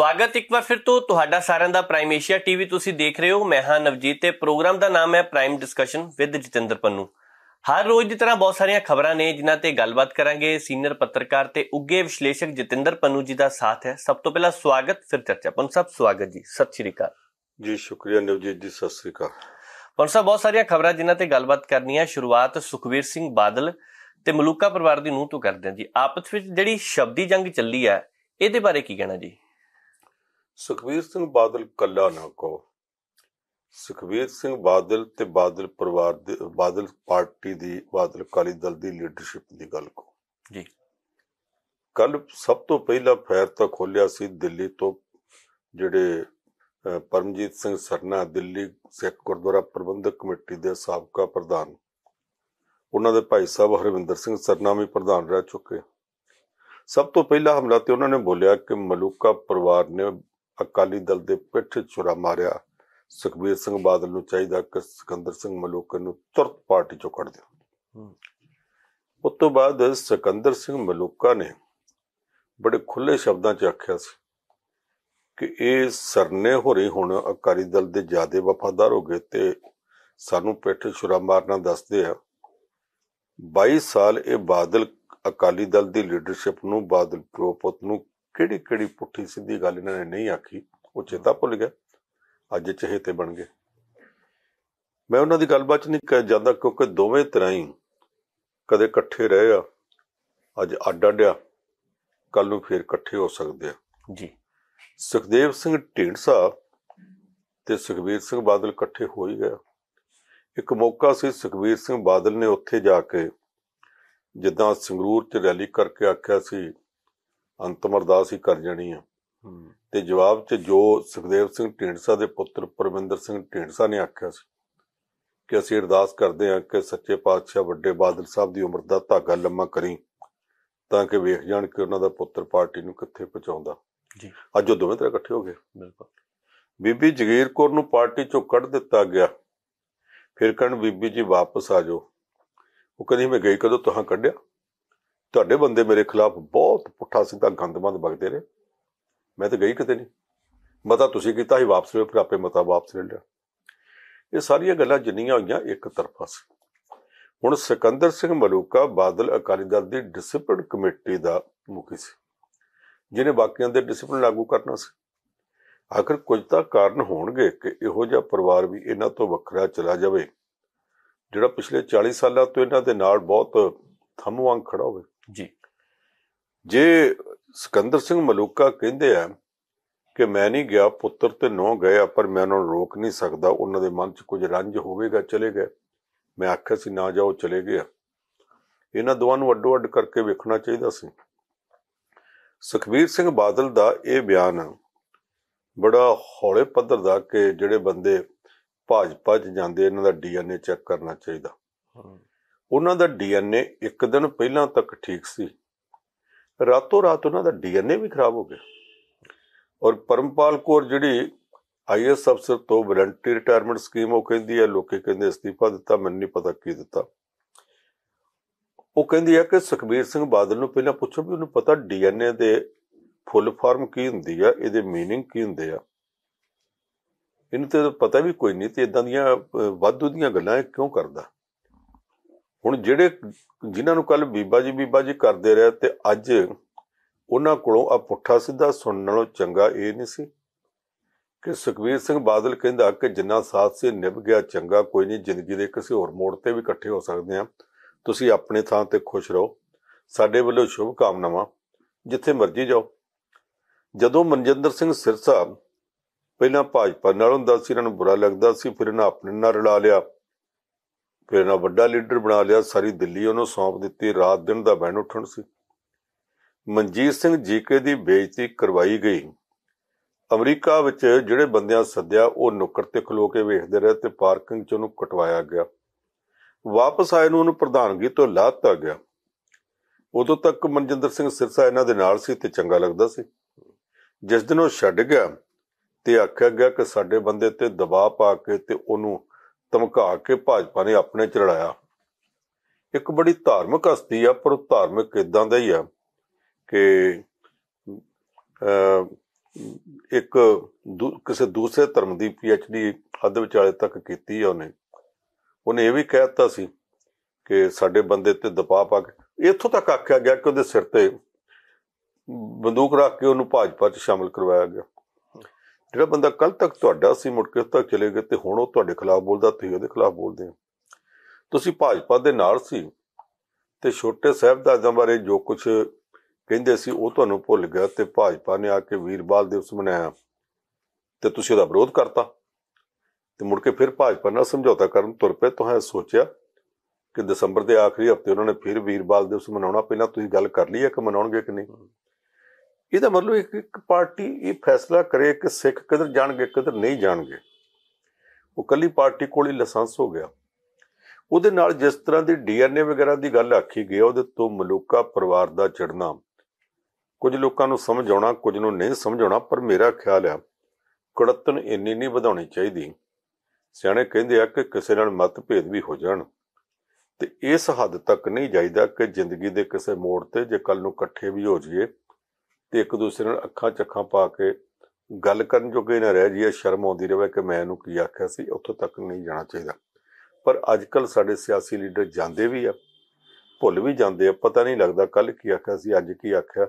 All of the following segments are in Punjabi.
ਸਵਾਗਤ ਇੱਕ ਵਾਰ ਫਿਰ ਤੋਂ ਤੁਹਾਡਾ ਸਾਰਿਆਂ ਦਾ ਪ੍ਰਾਈਮ ਏਸ਼ੀਆ ਟੀਵੀ ਤੁਸੀਂ ਦੇਖ ਰਹੇ ਹੋ ਮੈਂ ਹਾਂ ਨਵਜੀਤ ਤੇ ਪ੍ਰੋਗਰਾਮ ਦਾ ਨਾਮ ਹੈ prime discussion with Jatinder Pannu ਹਰ ਰੋਜ਼ ਦੀ ਤਰ੍ਹਾਂ ਬਹੁਤ ਸਾਰੀਆਂ ਖਬਰਾਂ ਨੇ ਜਿਨ੍ਹਾਂ ਤੇ ਗੱਲਬਾਤ ਕਰਾਂਗੇ ਸੀਨੀਅਰ ਪੱਤਰਕਾਰ ਤੇ ਉੱਗੇ ਵਿਸ਼ਲੇਸ਼ਕ ਜਤਿੰਦਰ ਪੰਨੂ ਜੀ ਦਾ ਸਾਥ ਹੈ ਸਭ ਤੋਂ ਪਹਿਲਾਂ ਸਵਾਗਤ ਫਿਰ ਚਰਚਾ ਪੰਨੂ ਸਾਹਿਬ ਸਵਾਗਤ ਜੀ ਸਤਿ ਸ਼੍ਰੀ ਅਕਾਲ ਜੀ ਸ਼ੁਕਰੀਆ ਨਵਜੀਤ ਜੀ ਸਤਿ ਸ਼੍ਰੀ ਅਕਾਲ ਪੰਨੂ ਸਾਹਿਬ ਬਹੁਤ ਸਾਰੀਆਂ ਖਬਰਾਂ ਜਿਨ੍ਹਾਂ ਤੇ ਗੱਲਬਾਤ ਕਰਨੀ ਹੈ ਸ਼ੁਰੂਆਤ ਸੁਖਵੀਰ ਸਿੰਘ ਬਾਦਲ ਤੇ ਮਲੂਕਾ ਪਰਿਵਾਰ ਦੀ ਨੂੰ ਤੋਂ ਕਰਦੇ ਹਾਂ ਜੀ ਆਪਸ ਵਿੱਚ ਜਿਹੜੀ ਸ਼ਬਦੀ ਜੰਗ ਚੱਲੀ ਹੈ ਇਹਦੇ ਬਾਰੇ ਕੀ ਕਹਿਣਾ ਜੀ ਸੁਖਵੀਰ ਸਿੰਘ ਬਾਦਲ ਕੱਲਾ ਨਾ ਕਹੋ ਸੁਖਵੀਰ ਸਿੰਘ ਬਾਦਲ ਤੇ ਬਾਦਲ ਪਰਿਵਾਰ ਦੇ ਬਾਦਲ ਪਾਰਟੀ ਦੀ ਬਾਦਲ ਕਾਲੀ ਦਲ ਦੀ ਲੀਡਰਸ਼ਿਪ ਦੀ ਗੱਲ ਕੋ ਜੀ ਕੱਲ ਸਭ ਤੋਂ ਪਹਿਲਾ ਫੈਰ ਤਾਂ ਖੋਲਿਆ ਸੀ ਦਿੱਲੀ ਤੋਂ ਜਿਹੜੇ ਪਰਮਜੀਤ ਸਿੰਘ ਸਰਨਾ ਦਿੱਲੀ ਸਿੱਖ ਗੁਰਦੁਆਰਾ ਪ੍ਰਬੰਧਕ ਕਮੇਟੀ ਦੇ ਸਾਬਕਾ ਪ੍ਰਧਾਨ ਉਹਨਾਂ ਦੇ ਭਾਈ ਸਾਹਿਬ ਹਰਵਿੰਦਰ ਸਿੰਘ ਸਰਨਾ ਵੀ ਪ੍ਰਧਾਨ ਰਹਿ ਚੁੱਕੇ ਸਭ ਤੋਂ ਪਹਿਲਾ ਹਮਲਾ ਤੇ ਉਹਨਾਂ ਨੇ ਬੋਲਿਆ ਕਿ ਮਲੂਕਾ ਪਰਿਵਾਰ ਨੇ ਅਕਾਲੀ ਦਲ ਦੇ ਪਿੱਠ ਛੁਰਾ ਮਾਰਿਆ ਸੁਖਬੀਰ ਸਿੰਘ ਬਾਦਲ ਨੂੰ ਚਾਹੀਦਾ ਕਿ ਸਿਕੰਦਰ ਸਿੰਘ ਮਲੂਕਰ ਨੂੰ ਤੁਰਤ ਪਾਰਟੀ ਚੋਂ ਕੱਢ ਦਿਓ ਉਸ ਤੋਂ ਬਾਅਦ ਸਿਕੰਦਰ ਸਿੰਘ ਮਲੂਕਾ ਨੇ ਬੜੇ ਖੁੱਲੇ ਸ਼ਬਦਾਂ 'ਚ ਆਖਿਆ ਸੀ ਕਿ ਇਹ ਸਰਨੇ ਹੋਰੇ ਹੁਣ ਅਕਾਲੀ ਦਲ ਦੇ ਜਿਆਦੇ ਵਫਾਦਾਰ ਹੋ ਗਏ ਤੇ ਸਾਨੂੰ ਪਿੱਠ ਛੁਰਾ ਮਾਰਨਾ ਦੱਸਦੇ ਆ 22 ਸਾਲ ਇਹ ਬਾਦਲ ਅਕਾਲੀ ਦਲ ਦੀ ਲੀਡਰਸ਼ਿਪ ਨੂੰ ਬਾਦਲ ਪ੍ਰੋਪਤ ਨੂੰ ਕਿਹੜੀ ਕਿਹੜੀ ਪੁੱਠੀ ਸਿੱਧੀ ਗੱਲ ਇਹਨਾਂ ਨੇ ਨਹੀਂ ਆਖੀ ਉਹ ਚੇਤਾ ਭੁੱਲ ਗਿਆ ਅੱਜ ਚਹੇਤੇ ਬਣ ਗਏ ਮੈਂ ਉਹਨਾਂ ਦੀ ਗੱਲਬਾਤ ਨਹੀਂ ਕਰ ਜਾਂਦਾ ਕਿਉਂਕਿ ਦੋਵੇਂ ਤਰ੍ਹਾਂ ਹੀ ਕਦੇ ਇਕੱਠੇ ਰਹੇ ਆ ਅੱਜ ਅੱਡ ਅੱਡਿਆ ਕੱਲ ਨੂੰ ਫੇਰ ਇਕੱਠੇ ਹੋ ਸਕਦੇ ਆ ਜੀ ਸੁਖਦੇਵ ਸਿੰਘ ਢੀਂਡਸਾ ਤੇ ਸੁਖਵੀਰ ਸਿੰਘ ਬਾਦਲ ਇਕੱਠੇ ਹੋ ਹੀ ਗਏ ਇੱਕ ਮੌਕਾ ਸੀ ਸੁਖਵੀਰ ਸਿੰਘ ਬਾਦਲ ਨੇ ਉੱਥੇ ਜਾ ਕੇ ਜਿੱਦਾਂ ਸੰਗਰੂਰ 'ਚ ਰੈਲੀ ਕਰਕੇ ਆਖਿਆ ਸੀ ਅੰਤਮ ਅਰਦਾਸ ਹੀ ਕਰ ਜਾਣੀ ਆ ਤੇ ਜਵਾਬ 'ਚ ਜੋ ਸੁਖਦੇਵ ਸਿੰਘ ਢੀਂਡਸਾ ਦੇ ਪੁੱਤਰ ਪਰਵਿੰਦਰ ਸਿੰਘ ਢੀਂਡਸਾ ਨੇ ਆਖਿਆ ਸੀ ਕਿ ਅਸੀਂ ਅਰਦਾਸ ਕਰਦੇ ਹਾਂ ਕਿ ਸੱਚੇ ਪਾਤਸ਼ਾਹ ਵੱਡੇ ਬਾਦਲ ਸਾਹਿਬ ਦੀ ਉਮਰ ਦਾ ਧਾਗਾ ਲੰਮਾ ਕਰੀ ਤਾਂ ਕਿ ਵੇਖ ਜਾਣ ਕਿ ਉਹਨਾਂ ਦਾ ਪੁੱਤਰ ਪਾਰਟੀ ਨੂੰ ਕਿੱਥੇ ਪਹੁੰਚਾਉਂਦਾ ਜੀ ਅੱਜ ਉਹ ਦੋਵੇਂ ਤਰ੍ਹਾਂ ਇਕੱਠੇ ਹੋ ਗਏ ਬਿਲਕੁਲ ਬੀਬੀ ਜਗੀਰ ਕੌਰ ਨੂੰ ਪਾਰਟੀ ਚੋਂ ਕੱਢ ਦਿੱਤਾ ਗਿਆ ਫਿਰ ਕਹਿਣ ਬੀਬੀ ਜੀ ਵਾਪਸ ਆ ਜਾਓ ਉਹ ਕਹਿੰਦੀ ਮੈਂ ਗਈ ਕਦੋਂ ਤੁਹਾਂ ਕੱਢਿਆ ਤੁਹਾਡੇ ਬੰਦੇ ਮੇਰੇ ਖਿਲਾਫ ਬਹੁਤ ਪੁੱਠਾ ਸਿੱਧਾ ਗੰਦਮੰਦ ਵਗਦੇ ਰਹੇ ਮੈਂ ਤਾਂ ਗਈ ਕਿਤੇ ਨਹੀਂ ਮਤਾ ਤੁਸੀਂ ਕੀਤਾ ਸੀ ਵਾਪਸ ਲਿਓ ਆਪੇ ਮਤਾ ਵਾਪਸ ਲੈ ਲਿਆ ਇਹ ਸਾਰੀਆਂ ਗੱਲਾਂ ਜਿੰਨੀਆਂ ਹੋਈਆਂ ਇੱਕ ਤਰਫਾ ਸੀ ਹੁਣ ਸਿਕੰਦਰ ਸਿੰਘ ਮਲੂਕਾ ਬਾਦਲ ਅਕਾਲੀ ਦਲ ਦੀ ਡਿਸਪਲਿਨ ਕਮੇਟੀ ਦਾ ਮੁਖੀ ਸੀ ਜਿਹਨੇ ਬਾਕੀਆਂ ਦੇ ਡਿਸਪਲਿਨ ਲਾਗੂ ਕਰਨਾ ਸੀ ਆਖਰ ਕੁਝ ਤਾਂ ਕਾਰਨ ਹੋਣਗੇ ਕਿ ਇਹੋ ਜਿਹਾ ਪਰਿਵਾਰ ਵੀ ਇਹਨਾਂ ਤੋਂ ਵੱਖਰਾ ਚਲਾ ਜਾਵੇ ਜਿਹੜਾ ਪਿਛਲੇ 40 ਸਾਲਾਂ ਤੋਂ ਇਹਨਾਂ ਦੇ ਨਾਲ ਬਹੁਤ ਥੰਮਵਾਂ ਖੜਾ ਹੋਵੇ ਜੀ ਜੇ ਸਿਕੰਦਰ ਸਿੰਘ ਮਲੂਕਾ ਕਹਿੰਦੇ ਆ ਕਿ ਮੈਂ ਨਹੀਂ ਗਿਆ ਪੁੱਤਰ ਤੇ ਨੋ ਗਿਆ ਪਰ ਮੈਂ ਉਹਨਾਂ ਨੂੰ ਰੋਕ ਨਹੀਂ ਸਕਦਾ ਉਹਨਾਂ ਦੇ ਮਨ 'ਚ ਕੁਝ ਰੰਜ ਹੋਵੇਗਾ ਚਲੇ ਗਏ ਮੈਂ ਆਖਿਆ ਸੀ ਨਾ ਜਾਓ ਚਲੇ ਗਏ ਇਹਨਾਂ ਦੋਵਾਂ ਨੂੰ ਅੱਡੋ ਅੱਡ ਕਰਕੇ ਵੇਖਣਾ ਚਾਹੀਦਾ ਸੀ ਸੁਖਬੀਰ ਸਿੰਘ ਬਾਦਲ ਦਾ ਇਹ ਬਿਆਨ ਬੜਾ ਹੌਲੇ ਪੱਧਰ ਦਾ ਕਿ ਜਿਹੜੇ ਬੰਦੇ ਭਾਜਪਾ 'ਚ ਜਾਂਦੇ ਇਹਨਾਂ ਦਾ ਡੀਐਨਏ ਚੈੱਕ ਕਰਨਾ ਚਾਹੀਦਾ ਉਹਨਾਂ ਦਾ ਡੀਐਨਏ ਇੱਕ ਦਿਨ ਪਹਿਲਾਂ ਤੱਕ ਠੀਕ ਸੀ ਰਾਤੋਂ ਰਾਤ ਉਹਨਾਂ ਦਾ ਡੀਐਨਏ ਵੀ ਖਰਾਬ ਹੋ ਗਿਆ ਔਰ ਪਰਮਪਾਲ ਕੋਰ ਜਿਹੜੀ ਆਈਐਸ ਅਫਸਰ ਤੋਂ ਵਲੰਟਰੀ ਰਿਟਾਇਰਮੈਂਟ ਸਕੀਮ ਉਹ ਕਹਿੰਦੀ ਹੈ ਲੋਕੇ ਕਹਿੰਦੇ ਅਸਤੀਫਾ ਦਿੱਤਾ ਮੈਨੂੰ ਨਹੀਂ ਪਤਾ ਕੀ ਦਿੱਤਾ ਉਹ ਕਹਿੰਦੀ ਹੈ ਕਿ ਸੁਖਬੀਰ ਸਿੰਘ ਬਾਦਲ ਨੂੰ ਪਹਿਲਾਂ ਪੁੱਛੋ ਵੀ ਉਹਨੂੰ ਪਤਾ ਡੀਐਨਏ ਦੇ ਫੁੱਲ ਫਾਰਮ ਕੀ ਹੁੰਦੀ ਆ ਇਹਦੇ ਮੀਨਿੰਗ ਕੀ ਹੁੰਦੇ ਆ ਇਹਨੂੰ ਤੇ ਪਤਾ ਵੀ ਕੋਈ ਨਹੀਂ ਤੇ ਇਦਾਂ ਦੀਆਂ ਵਾਧੂ ਦੀਆਂ ਗੱਲਾਂ ਕਿਉਂ ਕਰਦਾ ਹੁਣ ਜਿਹੜੇ ਜਿਨ੍ਹਾਂ ਨੂੰ ਕੱਲ ਬੀਬਾ ਜੀ ਬੀਬਾ ਜੀ ਕਰਦੇ ਰਿਹਾ ਤੇ ਅੱਜ ਉਹਨਾਂ ਕੋਲੋਂ ਆ ਪੁੱਠਾ ਸਿੱਧਾ ਸੁਣਨ ਨਾਲੋਂ ਚੰਗਾ ਇਹ ਨਹੀਂ ਸੀ ਕਿ ਸੁਖਵੀਰ ਸਿੰਘ ਬਾਦਲ ਕਹਿੰਦਾ ਕਿ ਜਿੰਨਾ ਸਾਥ ਸੇ ਨਿਭ ਗਿਆ ਚੰਗਾ ਕੋਈ ਨਹੀਂ ਜ਼ਿੰਦਗੀ ਦੇ ਕਿਸੇ ਹੋਰ ਮੋੜ ਤੇ ਵੀ ਇਕੱਠੇ ਹੋ ਸਕਦੇ ਆ ਤੁਸੀਂ ਆਪਣੇ ਥਾਂ ਤੇ ਖੁਸ਼ ਰਹੋ ਸਾਡੇ ਵੱਲੋਂ ਸ਼ੁਭ ਕਾਮਨਾਵਾਂ ਜਿੱਥੇ ਮਰਜ਼ੀ ਜਾਓ ਜਦੋਂ ਮਨਜਿੰਦਰ ਸਿੰਘ ਸਿਰਸਾ ਪਹਿਲਾਂ ਭਾਜਪਾ ਨਾਲ ਹੁੰਦਾ ਸੀ ਇਹਨਾਂ ਨੂੰ ਬੁਰਾ ਲੱਗਦਾ ਸੀ ਫਿਰ ਇਹਨਾਂ ਆਪਣੇ ਨਾਲ ਰਲਾ ਲਿਆ ਫਿਰ ਨਾ ਵੱਡਾ ਲੀਡਰ ਬਣਾ ਲਿਆ ਸਾਰੀ ਦਿੱਲੀ ਉਹਨੂੰ ਸੌਂਪ ਦਿੱਤੀ ਰਾਤ ਦਿਨ ਦਾ ਬੈਨ ਉੱਠਣ ਸੀ ਮਨਜੀਤ ਸਿੰਘ ਜੀਕੇ ਦੀ ਬੇਇੱਜ਼ਤੀ ਕਰਵਾਈ ਗਈ ਅਮਰੀਕਾ ਵਿੱਚ ਜਿਹੜੇ ਬੰਦਿਆਂ ਸੱਦਿਆ ਉਹ ਨੁੱਕਰ ਤੇ ਖਲੋ ਕੇ ਵੇਖਦੇ ਰਹੇ ਤੇ ਪਾਰਕਿੰਗ 'ਚ ਉਹਨੂੰ ਕਟਵਾਇਆ ਗਿਆ ਵਾਪਸ ਆਏ ਨੂੰ ਉਹਨੂੰ ਪ੍ਰਧਾਨਗੀ ਤੋਂ ਲਾਤਾ ਗਿਆ ਉਦੋਂ ਤੱਕ ਮਨਜਿੰਦਰ ਸਿੰਘ ਸਿਰਸਾ ਇਹਨਾਂ ਦੇ ਨਾਲ ਸੀ ਤੇ ਚੰਗਾ ਲੱਗਦਾ ਸੀ ਜਿਸ ਦਿਨ ਉਹ ਛੱਡ ਗਿਆ ਤੇ ਆਖਿਆ ਗਿਆ ਕਿ ਸਾਡੇ ਬੰਦੇ ਤੇ ਦਬਾਅ ਪਾ ਕੇ ਤੇ ਉਹਨੂੰ ਧਮਕਾ ਕੇ ਭਾਜਪਾ ਨੇ ਆਪਣੇ ਚ ਲੜਾਇਆ ਇੱਕ ਬੜੀ ਧਾਰਮਿਕ ਹਸਤੀ ਆ ਪਰ ਧਾਰਮਿਕ ਇਦਾਂ ਦਾ ਹੀ ਆ ਕਿ ਇੱਕ ਕਿਸੇ ਦੂਸਰੇ ਧਰਮ ਦੀ ਪੀਐਚਡੀ ਅੱਧ ਵਿਚਾਲੇ ਤੱਕ ਕੀਤੀ ਆ ਉਹਨੇ ਉਹਨੇ ਇਹ ਵੀ ਕਹਿਤਾ ਸੀ ਕਿ ਸਾਡੇ ਬੰਦੇ ਤੇ ਦਪਾ ਪਾ ਕੇ ਇੱਥੋਂ ਤੱਕ ਆਖਿਆ ਗਿਆ ਕਿ ਉਹਦੇ ਸਿਰ ਤੇ ਬੰਦੂਕ ਰੱਖ ਕੇ ਉਹਨੂੰ ਭਾਜਪਾ 'ਚ ਸ਼ਾਮਲ ਕਰਵਾਇਆ ਗਿਆ ਜਿਹੜਾ ਬੰਦਾ ਕੱਲ ਤੱਕ ਤੁਹਾਡਾ ਸੀ ਮੁੜ ਕੇ ਤੱਕ ਚਲੇ ਗਏ ਤੇ ਹੁਣ ਉਹ ਤੁਹਾਡੇ ਖਿਲਾਫ ਬੋਲਦਾ ਤੇ ਉਹਦੇ ਖਿਲਾਫ ਬੋਲਦੇ ਆ ਤੁਸੀਂ ਭਾਜਪਾ ਦੇ ਨਾਲ ਸੀ ਤੇ ਛੋਟੇ ਸਾਹਿਬਜ਼ਾਦਿਆਂ ਬਾਰੇ ਜੋ ਕੁਝ ਕਹਿੰਦੇ ਸੀ ਉਹ ਤੁਹਾਨੂੰ ਭੁੱਲ ਗਿਆ ਤੇ ਭਾਜਪਾ ਨੇ ਆ ਕੇ ਵੀਰਬਾਲ ਦਿਵਸ ਮਨਾਇਆ ਤੇ ਤੁਸੀਂ ਉਹਦਾ ਵਿਰੋਧ ਕਰਤਾ ਤੇ ਮੁੜ ਕੇ ਫਿਰ ਭਾਜਪਾ ਨਾਲ ਸਮਝੌਤਾ ਕਰਨ ਤੁਰ ਪਏ ਤੁਸੀਂ ਸੋਚਿਆ ਕਿ ਦਸੰਬਰ ਦੇ ਆਖਰੀ ਹਫਤੇ ਉਹਨਾਂ ਨੇ ਫਿਰ ਵੀਰਬਾਲ ਦਿਵਸ ਮਨਾਉਣਾ ਪਹਿਲਾਂ ਤੁਸੀਂ ਗੱਲ ਕਰ ਲਈ ਹੈ ਕਿ ਮਨਾਉਣਗੇ ਕਿ ਨਹੀਂ ਇਹਦਾ ਮਤਲਬ ਇੱਕ ਇੱਕ ਪਾਰਟੀ ਇਹ ਫੈਸਲਾ ਕਰੇ ਕਿ ਸਿੱਖ ਕਿਧਰ ਜਾਣਗੇ ਕਿਧਰ ਨਹੀਂ ਜਾਣਗੇ ਉਹ ਕੱਲੀ ਪਾਰਟੀ ਕੋਲ ਹੀ ਲਾਇਸੈਂਸ ਹੋ ਗਿਆ ਉਹਦੇ ਨਾਲ ਜਿਸ ਤਰ੍ਹਾਂ ਦੀ ਡੀਐਨਏ ਵਗੈਰਾ ਦੀ ਗੱਲ ਆਖੀ ਗਈ ਉਹਦੇ ਤੋਂ ਮਲੂਕਾ ਪਰਿਵਾਰ ਦਾ ਚੜਨਾ ਕੁਝ ਲੋਕਾਂ ਨੂੰ ਸਮਝ ਆਉਣਾ ਕੁਝ ਨੂੰ ਨਹੀਂ ਸਮਝ ਆਉਣਾ ਪਰ ਮੇਰਾ ਖਿਆਲ ਆ ਕੜਤਨ ਇੰਨੀ ਨਹੀਂ ਵਧਾਉਣੀ ਚਾਹੀਦੀ ਸਿਆਣੇ ਕਹਿੰਦੇ ਆ ਕਿ ਕਿਸੇ ਨਾਲ ਮਤਭੇਦ ਵੀ ਹੋ ਜਾਣ ਤੇ ਇਸ ਹੱਦ ਤੱਕ ਨਹੀਂ ਜਾਈਦਾ ਕਿ ਜ਼ਿੰਦਗੀ ਦੇ ਕਿਸੇ ਮੋੜ ਤੇ ਜੇ ਕੱਲ ਨੂੰ ਇਕੱਠੇ ਵੀ ਹੋ ਜਾਈਏ ਤੇ ਇੱਕ ਦੂਸਰੇ ਨਾਲ ਅੱਖਾਂ ਚੱਖਾਂ ਪਾ ਕੇ ਗੱਲ ਕਰਨ ਜੋਗੇ ਨਾ ਰਹਿ ਜੀਏ ਸ਼ਰਮ ਆਉਂਦੀ ਰਹੇ ਕਿ ਮੈਂ ਇਹਨੂੰ ਕੀ ਆਖਿਆ ਸੀ ਉੱਥੋਂ ਤੱਕ ਨਹੀਂ ਜਾਣਾ ਚਾਹੀਦਾ ਪਰ ਅੱਜਕੱਲ ਸਾਡੇ ਸਿਆਸੀ ਲੀਡਰ ਜਾਂਦੇ ਵੀ ਆ ਭੁੱਲ ਵੀ ਜਾਂਦੇ ਆ ਪਤਾ ਨਹੀਂ ਲੱਗਦਾ ਕੱਲ ਕੀ ਆਖਿਆ ਸੀ ਅੱਜ ਕੀ ਆਖਿਆ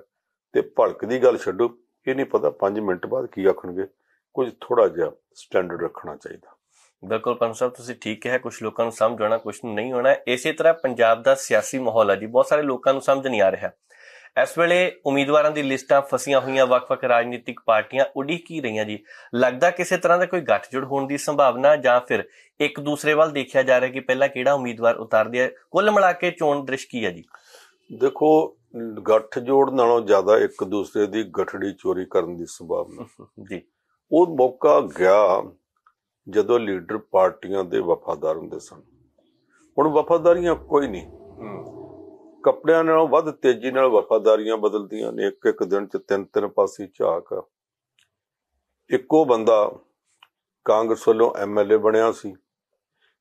ਤੇ ਭੜਕ ਦੀ ਗੱਲ ਛੱਡੋ ਇਹ ਨਹੀਂ ਪਤਾ 5 ਮਿੰਟ ਬਾਅਦ ਕੀ ਆਖਣਗੇ ਕੁਝ ਥੋੜਾ ਜਿਹਾ ਸਟੈਂਡਰਡ ਰੱਖਣਾ ਚਾਹੀਦਾ ਬਿਲਕੁਲ ਪੰਨ ਸਾਹਿਬ ਤੁਸੀਂ ਠੀਕ ਕਿਹਾ ਕੁਝ ਲੋਕਾਂ ਨੂੰ ਸਮਝ ਆਉਣਾ ਕੁਝ ਨੂੰ ਨਹੀਂ ਆਉਣਾ ਇਸੇ ਤਰ੍ਹਾਂ ਪੰਜਾਬ ਦਾ ਸਿਆਸੀ ਮਾਹੌਲ ਹੈ ਜੀ ਬਹੁਤ ਸਾਰੇ ਲੋਕਾਂ ਨੂੰ ਸਮਝ ਨਹੀਂ ਆ ਰਿਹਾ ਇਸ ਵੇਲੇ ਉਮੀਦਵਾਰਾਂ ਦੀ ਲਿਸਟਾਂ ਫਸੀਆਂ ਹੋਈਆਂ ਵੱਖ-ਵੱਖ ਰਾਜਨੀਤਿਕ ਪਾਰਟੀਆਂ ਉਡੀਕ ਹੀ ਰਹੀਆਂ ਜੀ ਲੱਗਦਾ ਕਿਸੇ ਤਰ੍ਹਾਂ ਦਾ ਕੋਈ ਗੱਠਜੋੜ ਹੋਣ ਦੀ ਸੰਭਾਵਨਾ ਜਾਂ ਫਿਰ ਇੱਕ ਦੂਸਰੇ ਵੱਲ ਦੇਖਿਆ ਜਾ ਰਿਹਾ ਕਿ ਪਹਿਲਾਂ ਕਿਹੜਾ ਉਮੀਦਵਾਰ ਉਤਾਰਦੇ ਆ ਕੁੱਲ ਮਿਲਾ ਕੇ ਚੋਣ ਦ੍ਰਿਸ਼ ਕੀ ਹੈ ਜੀ ਦੇਖੋ ਗੱਠਜੋੜ ਨਾਲੋਂ ਜ਼ਿਆਦਾ ਇੱਕ ਦੂਸਰੇ ਦੀ ਗਠੜੀ ਚੋਰੀ ਕਰਨ ਦੀ ਸੰਭਾਵਨਾ ਜੀ ਉਹ ਮੌਕਾ ਗਿਆ ਜਦੋਂ ਲੀਡਰ ਪਾਰਟੀਆਂ ਦੇ ਵਫਾਦਾਰ ਹੁੰਦੇ ਸਨ ਹੁਣ ਵਫਾਦਾਰੀਆਂ ਕੋਈ ਨਹੀਂ ਕੱਪੜਿਆਂ ਨਾਲੋਂ ਵੱਧ ਤੇਜ਼ੀ ਨਾਲ ਵਫਾਦਾਰੀਆਂ ਬਦਲਦੀਆਂ ਨੇ ਇੱਕ ਇੱਕ ਦਿਨ 'ਚ ਤਿੰਨ ਤਿੰਨ ਪਾਸੀ ਝਾਕ ਇੱਕੋ ਬੰਦਾ ਕਾਂਗਰਸ ਵੱਲੋਂ ਐਮਐਲਏ ਬਣਿਆ ਸੀ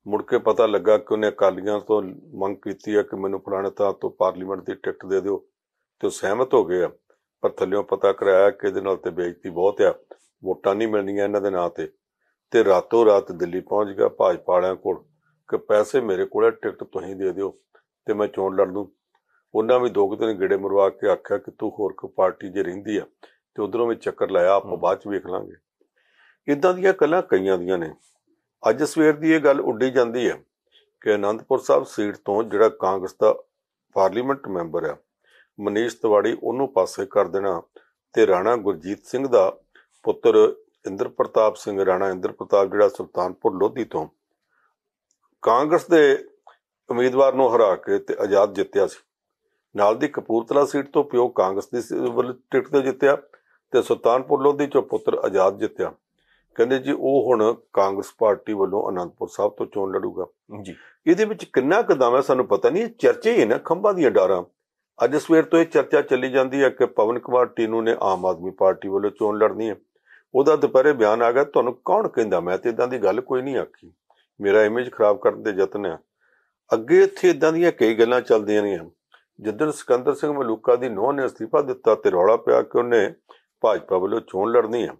ਮੁੜ ਕੇ ਪਤਾ ਲੱਗਾ ਕਿ ਉਹਨੇ ਅਕਾਲੀਆਂ ਤੋਂ ਮੰਗ ਕੀਤੀ ਹੈ ਕਿ ਮੈਨੂੰ ਫਲਾਣੇ ਤਾਂ ਤੋਂ ਪਾਰਲੀਮੈਂਟ ਦੀ ਟਿਕਟ ਦੇ ਦਿਓ ਤੇ ਉਹ ਸਹਿਮਤ ਹੋ ਗਏ ਪਰ ਥੱਲਿਓਂ ਪਤਾ ਕਰਾਇਆ ਕਿ ਇਹਦੇ ਨਾਲ ਤੇ ਬੇਇੱਜ਼ਤੀ ਬਹੁਤ ਆ ਵੋਟਾਂ ਨਹੀਂ ਮਿਲਣੀਆਂ ਇਹਨਾਂ ਦੇ ਨਾਂ ਤੇ ਤੇ ਰਾਤੋਂ ਰਾਤ ਦਿੱਲੀ ਪਹੁੰਚ ਗਿਆ ਭਾਜਪਾ ਵਾਲਿਆਂ ਕੋਲ ਕਿ ਪੈਸੇ ਮੇਰੇ ਕੋਲ ਹੈ ਟਿਕਟ ਤੁਸੀਂ ਦੇ ਦਿਓ ਤੇ ਮੈਂ ਚੋਣ ਲੜ ਲੂੰ ਉਹਨਾਂ ਵੀ ਦੋ ਕੁ ਦਿਨ ਗੇੜੇ ਮਰਵਾ ਕੇ ਆਖਿਆ ਕਿ ਤੂੰ ਹੋਰ ਕੋ ਪਾਰਟੀ ਜੇ ਰਹਿੰਦੀ ਆ ਤੇ ਉਧਰੋਂ ਵੀ ਚੱਕਰ ਲਾਇਆ ਆਪਾਂ ਬਾਅਦ ਚ ਵੇਖ ਲਾਂਗੇ ਇਦਾਂ ਦੀਆਂ ਕੱਲਾਂ ਕਈਆਂ ਦੀਆਂ ਨੇ ਅੱਜ ਸਵੇਰ ਦੀ ਇਹ ਗੱਲ ਉੱਡੀ ਜਾਂਦੀ ਹੈ ਕਿ ਅਨੰਦਪੁਰ ਸਾਹਿਬ ਸੀਟ ਤੋਂ ਜਿਹੜਾ ਕਾਂਗਰਸ ਦਾ ਪਾਰਲੀਮੈਂਟ ਮੈਂਬਰ ਆ ਮਨੀਸ਼ ਤਿਵਾੜੀ ਉਹਨੂੰ ਪਾਸੇ ਕਰ ਦੇਣਾ ਤੇ ਰਾਣਾ ਗੁਰਜੀਤ ਸਿੰਘ ਦਾ ਪੁੱਤਰ ਇੰਦਰ ਪ੍ਰਤਾਪ ਸਿੰਘ ਰਾਣਾ ਇੰਦਰ ਪ੍ਰਤਾਪ ਜਿਹੜਾ ਸੁਲਤਾਨਪੁਰ ਲੋਧੀ ਤੋਂ ਕਾਂਗਰਸ ਦੇ ਉਮੀਦਵਾਰ ਨੂੰ ਹਰਾ ਕੇ ਤੇ ਆਜ਼ਾਦ ਜਿੱਤਿਆ ਸੀ ਨਾਲ ਦੀ ਕਪੂਰਤਲਾ ਸੀਟ ਤੋਂ ਪਿਓ ਕਾਂਗਰਸ ਦੀ ਟਿਕਟ ਤੇ ਜਿੱਤਿਆ ਤੇ ਸੁਲਤਾਨਪੁਰ ਲੋਧੀ ਚੋਂ ਪੁੱਤਰ ਆਜ਼ਾਦ ਜਿੱਤਿਆ ਕਹਿੰਦੇ ਜੀ ਉਹ ਹੁਣ ਕਾਂਗਰਸ ਪਾਰਟੀ ਵੱਲੋਂ ਅਨੰਦਪੁਰ ਸਾਹਿਬ ਤੋਂ ਚੋਣ ਲੜੂਗਾ ਜੀ ਇਹਦੇ ਵਿੱਚ ਕਿੰਨਾ ਕਦਮ ਹੈ ਸਾਨੂੰ ਪਤਾ ਨਹੀਂ ਚਰਚੇ ਹੀ ਨਾ ਖੰਭਾਂ ਦੀਆਂ ਡਾਰਾਂ ਅੱਜ ਸਵੇਰ ਤੋਂ ਇਹ ਚਰਚਾ ਚੱਲੀ ਜਾਂਦੀ ਹੈ ਕਿ ਪਵਨ ਕੁਮਾਰ ਟੀਨੂ ਨੇ ਆਮ ਆਦਮੀ ਪਾਰਟੀ ਵੱਲੋਂ ਚੋਣ ਲੜਨੀ ਹੈ ਉਹਦਾ ਦੁਪਹਿਰੇ ਬਿਆਨ ਆ ਗਿਆ ਤੁਹਾਨੂੰ ਕੌਣ ਕਹਿੰਦਾ ਮੈਂ ਤੇ ਇਦਾਂ ਦੀ ਗੱਲ ਕੋਈ ਨਹੀਂ ਆਖੀ ਮੇਰਾ ਇਮੇਜ ਖਰਾਬ ਕਰਨ ਦੇ ਯਤਨ ਹੈ ਅੱਗੇ ਇੱਥੇ ਇਦਾਂ ਦੀਆਂ ਕਈ ਗੱਲਾਂ ਚੱਲਦੀਆਂ ਨੇ ਜਿੱਦਣ ਸਿਕੰਦਰ ਸਿੰਘ ਮਲੂਕਾ ਦੀ ਨੋਹ ਨੇ ਅਸਤੀਫਾ ਦਿੱਤਾ ਤੇ ਰੌਲਾ ਪਿਆ ਕਿ ਉਹਨੇ ਭਾਜਪਾ ਵੱਲੋਂ ਚੋਣ ਲੜਨੀ ਹੈ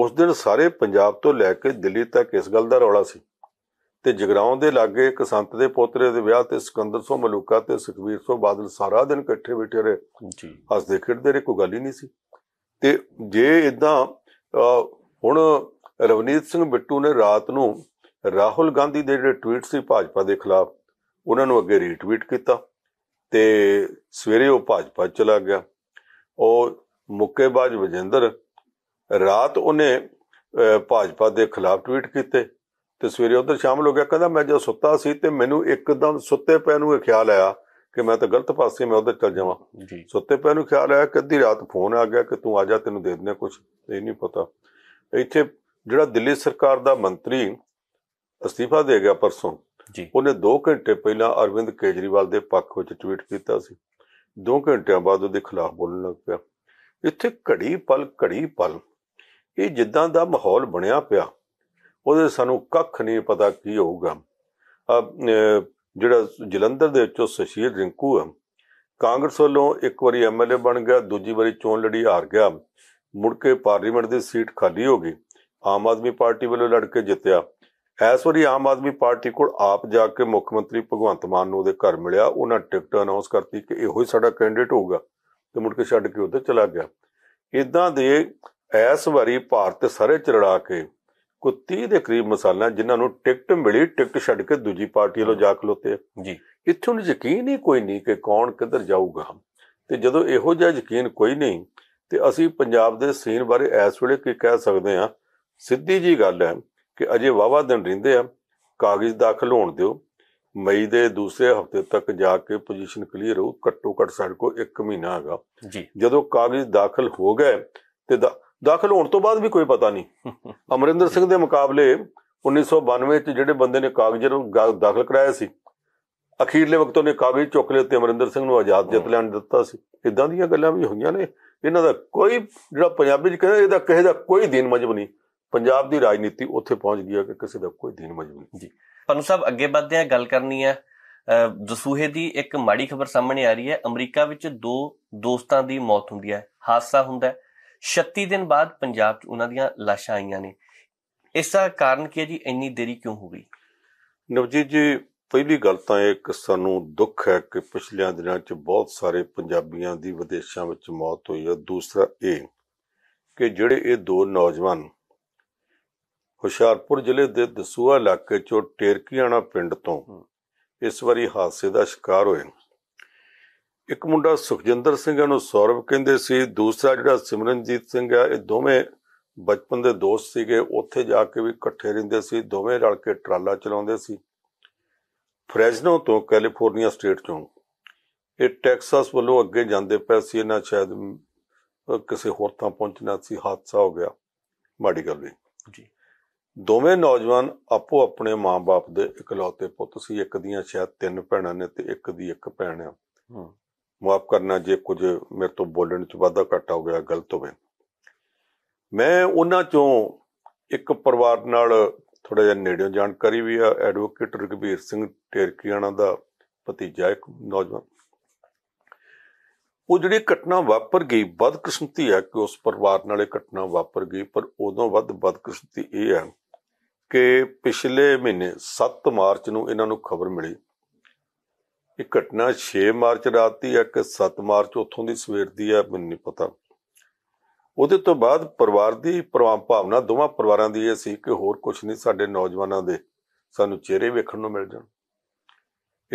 ਉਸ ਦਿਨ ਸਾਰੇ ਪੰਜਾਬ ਤੋਂ ਲੈ ਕੇ ਦਿੱਲੀ ਤੱਕ ਇਸ ਗੱਲ ਦਾ ਰੌਲਾ ਸੀ ਤੇ ਜਗਰਾਉਂ ਦੇ ਲਾਗੇ ਇੱਕ ਸੰਤ ਦੇ ਪੋਤਰੇ ਦੇ ਵਿਆਹ ਤੇ ਸਿਕੰਦਰ ਸਿੰਘ ਮਲੂਕਾ ਤੇ ਸੁਖਵੀਰ ਸਿੰਘ ਬਾਦਲ ਸਾਰਾ ਦਿਨ ਇਕੱਠੇ ਬੈਠੇ ਰਹੇ ਜੀ ਹੱਸਦੇ ਖੇਡਦੇ ਰਹੇ ਕੋਈ ਗੱਲ ਹੀ ਨਹੀਂ ਸੀ ਤੇ ਜੇ ਇਦਾਂ ਹੁਣ ਰਵਨੀਤ ਸਿੰਘ ਬਿੱਟੂ ਨੇ ਰਾਤ ਨੂੰ ਰਾਹੁਲ ਗਾਂਧੀ ਦੇ ਜਿਹੜੇ ਟਵੀਟ ਸੀ ਭਾਜਪਾ ਦੇ ਖਿਲਾਫ ਉਹਨਾਂ ਨੂੰ ਅੱਗੇ ਰੀਟਵੀਟ ਕੀਤਾ ਤੇ ਸਵੇਰੇ ਉਹ ਭਾਜਪਾ ਚਲਾ ਗਿਆ ਉਹ ਮੁੱਕੇਬਾਜ਼ ਵਜਿੰਦਰ ਰਾਤ ਉਹਨੇ ਭਾਜਪਾ ਦੇ ਖਿਲਾਫ ਟਵੀਟ ਕੀਤੇ ਤੇ ਸਵੇਰੇ ਉਧਰ ਸ਼ਾਮਲ ਹੋ ਗਿਆ ਕਹਿੰਦਾ ਮੈਂ ਜੋ ਸੁੱਤਾ ਸੀ ਤੇ ਮੈਨੂੰ ਇੱਕਦਮ ਸੁੱਤੇ ਪੈ ਨੂੰ ਇਹ ਖਿਆਲ ਆਇਆ ਕਿ ਮੈਂ ਤਾਂ ਗਲਤ ਪਾਸੇ ਮੈਂ ਉਧਰ ਚੱਲ ਜਾਵਾਂ ਜੀ ਸੁੱਤੇ ਪੈ ਨੂੰ ਖਿਆਲ ਆਇਆ ਕਿ ਅੱਧੀ ਰਾਤ ਫੋਨ ਆ ਗਿਆ ਕਿ ਤੂੰ ਆ ਜਾ ਤੈਨੂੰ ਦੇ ਦਿੰਦੇ ਕੁਝ ਇਹ ਨਹੀਂ ਪਤਾ ਇੱਥੇ ਜਿਹੜਾ ਦਿੱਲੀ ਸਰਕਾਰ ਦਾ ਮੰਤਰੀ ਅਸਤੀਫਾ ਦੇ ਗਿਆ ਪਰਸੋਂ ਜੀ ਉਹਨੇ 2 ਘੰਟੇ ਪਹਿਲਾਂ ਅਰਵਿੰਦ ਕੇਜਰੀਵਾਲ ਦੇ ਪੱਖ ਵਿੱਚ ਟਵੀਟ ਕੀਤਾ ਸੀ 2 ਘੰਟਿਆਂ ਬਾਅਦ ਉਹਦੇ ਖਿਲਾਫ ਬੋਲਣ ਲੱਗ ਪਿਆ ਇੱਥੇ ਘੜੀ ਪਲ ਘੜੀ ਪਲ ਇਹ ਜਿੱਦਾਂ ਦਾ ਮਾਹੌਲ ਬਣਿਆ ਪਿਆ ਉਹਦੇ ਸਾਨੂੰ ਕੱਖ ਨਹੀਂ ਪਤਾ ਕੀ ਹੋਊਗਾ ਜਿਹੜਾ ਜਲੰਧਰ ਦੇ ਵਿੱਚੋਂ ਸਸ਼ੀਰ ਰਿੰਕੂ ਆ ਕਾਂਗਰਸ ਵੱਲੋਂ ਇੱਕ ਵਾਰੀ ਐਮਐਲਏ ਬਣ ਗਿਆ ਦੂਜੀ ਵਾਰੀ ਚੋਣ ਲੜੀ ਹਾਰ ਗਿਆ ਮੁੜ ਕੇ ਪਾਰਲੀਮੈਂਟ ਦੀ ਸੀਟ ਖਾਲੀ ਹੋ ਗਈ ਆਮ ਆਦਮੀ ਪਾਰਟੀ ਵੱਲੋਂ ਲੜ ਕੇ ਜਿੱਤਿਆ ਇਸ ਵਾਰੀ ਆਮ ਆਦਮੀ ਪਾਰਟੀ ਕੋਲ ਆਪ ਜਾ ਕੇ ਮੁੱਖ ਮੰਤਰੀ ਭਗਵੰਤ ਮਾਨ ਨੂੰ ਉਹਦੇ ਘਰ ਮਿਲਿਆ ਉਹਨਾਂ ਟਿਕਟ ਅਨਾਉਂਸ ਕਰਤੀ ਕਿ ਇਹੋ ਹੀ ਸਾਡਾ ਕੈਂਡੀਡੇਟ ਹੋਊਗਾ ਤੇ ਮੁੜ ਕੇ ਛੱਡ ਕੇ ਉੱਧਰ ਚਲਾ ਗਿਆ ਇਦਾਂ ਦੇ ਇਸ ਵਾਰੀ ਭਾਰਤ ਸਾਰੇ ਚੜੜਾ ਕੇ ਕੁੱਤੀ 30 ਦੇ ਕਰੀਬ ਮਸਾਲਾ ਜਿਨ੍ਹਾਂ ਨੂੰ ਟਿਕਟ ਮਿਲੀ ਟਿਕਟ ਛੱਡ ਕੇ ਦੂਜੀ ਪਾਰਟੀ ਵੱਲੋਂ ਜਾ ਖਲੋਤੇ ਜੀ ਇੱਥੋਂ ਨੂੰ ਯਕੀਨ ਹੀ ਕੋਈ ਨਹੀਂ ਕਿ ਕੌਣ ਕਿੱਧਰ ਜਾਊਗਾ ਤੇ ਜਦੋਂ ਇਹੋ ਜਿਹਾ ਯਕੀਨ ਕੋਈ ਨਹੀਂ ਤੇ ਅਸੀਂ ਪੰਜਾਬ ਦੇ ਸੀਨ ਬਾਰੇ ਇਸ ਵੇਲੇ ਕੀ ਕਹਿ ਸਕਦੇ ਆ ਸਿੱਧੀ ਜੀ ਗੱਲ ਹੈ ਕਿ ਅਜੇ ਵਾਵਾ ਦਿਨ ਰਹਿੰਦੇ ਆ ਕਾਗਜ਼ ਦਾਖਲ ਹੋਣ ਦਿਓ ਮਈ ਦੇ ਦੂਸਰੇ ਹਫਤੇ ਤੱਕ ਜਾ ਕੇ ਪੋਜੀਸ਼ਨ ਕਲੀਅਰ ਹੋ ਘੱਟੋ ਘੱਟ ਸਾਡੇ ਕੋ ਇੱਕ ਮਹੀਨਾ ਹੈਗਾ ਜੀ ਜਦੋਂ ਕਾਗਜ਼ ਦਾਖਲ ਹੋ ਗਏ ਤੇ ਦਾਖਲ ਹੋਣ ਤੋਂ ਬਾਅਦ ਵੀ ਕੋਈ ਪਤਾ ਨਹੀਂ ਅਮਰਿੰਦਰ ਸਿੰਘ ਦੇ ਮੁਕਾਬਲੇ 1992 ਚ ਜਿਹੜੇ ਬੰਦੇ ਨੇ ਕਾਗਜ਼ ਦਾਖਲ ਕਰਾਇਆ ਸੀ ਅਖੀਰਲੇ ਵਕਤ ਉਹਨੇ ਕਾਗਜ਼ ਚੁੱਕ ਲਏ ਤੇ ਅਮਰਿੰਦਰ ਸਿੰਘ ਨੂੰ ਆਜ਼ਾਦ ਜਿੱਤ ਲੈਣ ਦਿੱਤਾ ਸੀ ਇਦਾਂ ਦੀਆਂ ਗੱਲਾਂ ਵੀ ਹੋਈਆਂ ਨੇ ਇਹਨਾਂ ਦਾ ਕੋਈ ਜਿਹੜਾ ਪੰਜਾਬੀ ਚ ਕਹਿੰਦਾ ਇਹਦਾ ਕਿਸੇ ਦਾ ਕੋਈ ਦੀਨ ਮਜਬ ਨਹੀਂ ਪੰਜਾਬ ਦੀ ਰਾਜਨੀਤੀ ਉੱਥੇ ਪਹੁੰਚ ਗਈ ਹੈ ਕਿ ਕਿਸੇ ਦਾ ਕੋਈ ਦੀਨ ਮਜਬੂਰ ਨਹੀਂ ਜੀ ਪਨੂ ਸਾਹਿਬ ਅੱਗੇ ਵਧਦੇ ਆ ਗੱਲ ਕਰਨੀ ਹੈ ਦਸੂਹੇ ਦੀ ਇੱਕ ਮਾੜੀ ਖਬਰ ਸਾਹਮਣੇ ਆ ਰਹੀ ਹੈ ਅਮਰੀਕਾ ਵਿੱਚ ਦੋ ਦੋਸਤਾਂ ਦੀ ਮੌਤ ਹੁੰਦੀ ਹੈ ਹਾਦਸਾ ਹੁੰਦਾ ਹੈ 36 ਦਿਨ ਬਾਅਦ ਪੰਜਾਬ 'ਚ ਉਹਨਾਂ ਦੀਆਂ ਲਾਸ਼ਾਂ ਆਈਆਂ ਨੇ ਇਸ ਦਾ ਕਾਰਨ ਕੀ ਹੈ ਜੀ ਇੰਨੀ ਦੇਰੀ ਕਿਉਂ ਹੋ ਗਈ ਨਵਜੀਤ ਜੀ ਪਹਿਲੀ ਗੱਲ ਤਾਂ ਇਹ ਕਿ ਸਾਨੂੰ ਦੁੱਖ ਹੈ ਕਿ ਪਿਛਲੇ ਦਿਨਾਂ 'ਚ ਬਹੁਤ ਸਾਰੇ ਪੰਜਾਬੀਆਂ ਦੀ ਵਿਦੇਸ਼ਾਂ ਵਿੱਚ ਮੌਤ ਹੋਈ ਹੈ ਦੂਸਰਾ ਇਹ ਕਿ ਜਿਹੜੇ ਇਹ ਦੋ ਨੌਜਵਾਨ ਹੁਸ਼ਿਆਰਪੁਰ ਜ਼ਿਲ੍ਹੇ ਦੇ ਦਸੂਆ ਇਲਾਕੇ ਚੋਂ ਟੇਰਕੀਆਣਾ ਪਿੰਡ ਤੋਂ ਇਸ ਵਾਰੀ ਹਾਦਸੇ ਦਾ ਸ਼ਿਕਾਰ ਹੋਏ ਇੱਕ ਮੁੰਡਾ ਸੁਖਜਿੰਦਰ ਸਿੰਘ ਨੂੰ ਸੌਰਵ ਕਹਿੰਦੇ ਸੀ ਦੂਸਰਾ ਜਿਹੜਾ ਸਿਮਰਨਜੀਤ ਸਿੰਘ ਆ ਇਹ ਦੋਵੇਂ ਬਚਪਨ ਦੇ ਦੋਸਤ ਸੀਗੇ ਉੱਥੇ ਜਾ ਕੇ ਵੀ ਇਕੱਠੇ ਰਹਿੰਦੇ ਸੀ ਦੋਵੇਂ ਰਲ ਕੇ ਟਰਾਲਾ ਚਲਾਉਂਦੇ ਸੀ ਫ੍ਰੈਜ਼ਨੋ ਤੋਂ ਕੈਲੀਫੋਰਨੀਆ ਸਟੇਟ ਤੋਂ ਇਹ ਟੈਕਸਾਸ ਵੱਲੋਂ ਅੱਗੇ ਜਾਂਦੇ ਪਏ ਸੀ ਇਹਨਾਂ ਸ਼ਾਇਦ ਕਿਸੇ ਹੋਰ ਥਾਂ ਪਹੁੰਚਣਾ ਸੀ ਹਾਦਸਾ ਹੋ ਗਿਆ ਮੈਡੀਕਲ ਵੀ ਜੀ ਦੋਵੇਂ ਨੌਜਵਾਨ ਆਪੋ ਆਪਣੇ ਮਾਪੇ ਦੇ ਇਕਲੌਤੇ ਪੁੱਤ ਸੀ ਇੱਕ ਦੀਆਂ ਸ਼ਾਇਦ ਤਿੰਨ ਭੈਣਾਂ ਨੇ ਤੇ ਇੱਕ ਦੀ ਇੱਕ ਭੈਣ ਆ ਮਾਫ ਕਰਨਾ ਜੇ ਕੁਝ ਮੇਰੇ ਤੋਂ ਬੋਲਣ 'ਚ ਵਾਧਾ ਘਟਾ ਹੋ ਗਿਆ ਗਲਤ ਹੋਵੇ ਮੈਂ ਉਹਨਾਂ 'ਚੋਂ ਇੱਕ ਪਰਿਵਾਰ ਨਾਲ ਥੋੜਾ ਜਿਹਾ ਨੇੜਿਓਂ ਜਾਣਕਾਰੀ ਵੀ ਆ ਐਡਵੋਕੇਟ ਰਗਵੀਰ ਸਿੰਘ ਟੇਰਕੀਆਣਾ ਦਾ ਭਤੀਜਾ ਇੱਕ ਨੌਜਵਾਨ ਉਹ ਜਿਹੜੀ ਘਟਨਾ ਵਾਪਰ ਗਈ ਬਦਕਿਸਮਤੀ ਹੈ ਕਿ ਉਸ ਪਰਿਵਾਰ ਨਾਲ ਇਹ ਘਟਨਾ ਵਾਪਰ ਗਈ ਪਰ ਉਦੋਂ ਵੱਧ ਬਦਕਿਸਮਤੀ ਇਹ ਹੈ ਕਿ ਪਿਛਲੇ ਮਹੀਨੇ 7 ਮਾਰਚ ਨੂੰ ਇਹਨਾਂ ਨੂੰ ਖਬਰ ਮਿਲੀ ਇਹ ਘਟਨਾ 6 ਮਾਰਚ ਰਾਤ ਦੀ ਹੈ ਕਿ 7 ਮਾਰਚ ਉੱਥੋਂ ਦੀ ਸਵੇਰ ਦੀ ਹੈ ਮੈਨੂੰ ਨਹੀਂ ਪਤਾ ਉਹਦੇ ਤੋਂ ਬਾਅਦ ਪਰਿਵਾਰ ਦੀ ਪਰਵਾਹ ਭਾਵਨਾ ਦੋਵਾਂ ਪਰਿਵਾਰਾਂ ਦੀ ਇਹ ਸੀ ਕਿ ਹੋਰ ਕੁਝ ਨਹੀਂ ਸਾਡੇ ਨੌਜਵਾਨਾਂ ਦੇ ਸਾਨੂੰ ਚਿਹਰੇ ਵੇਖਣ ਨੂੰ ਮਿਲ ਜਾਣ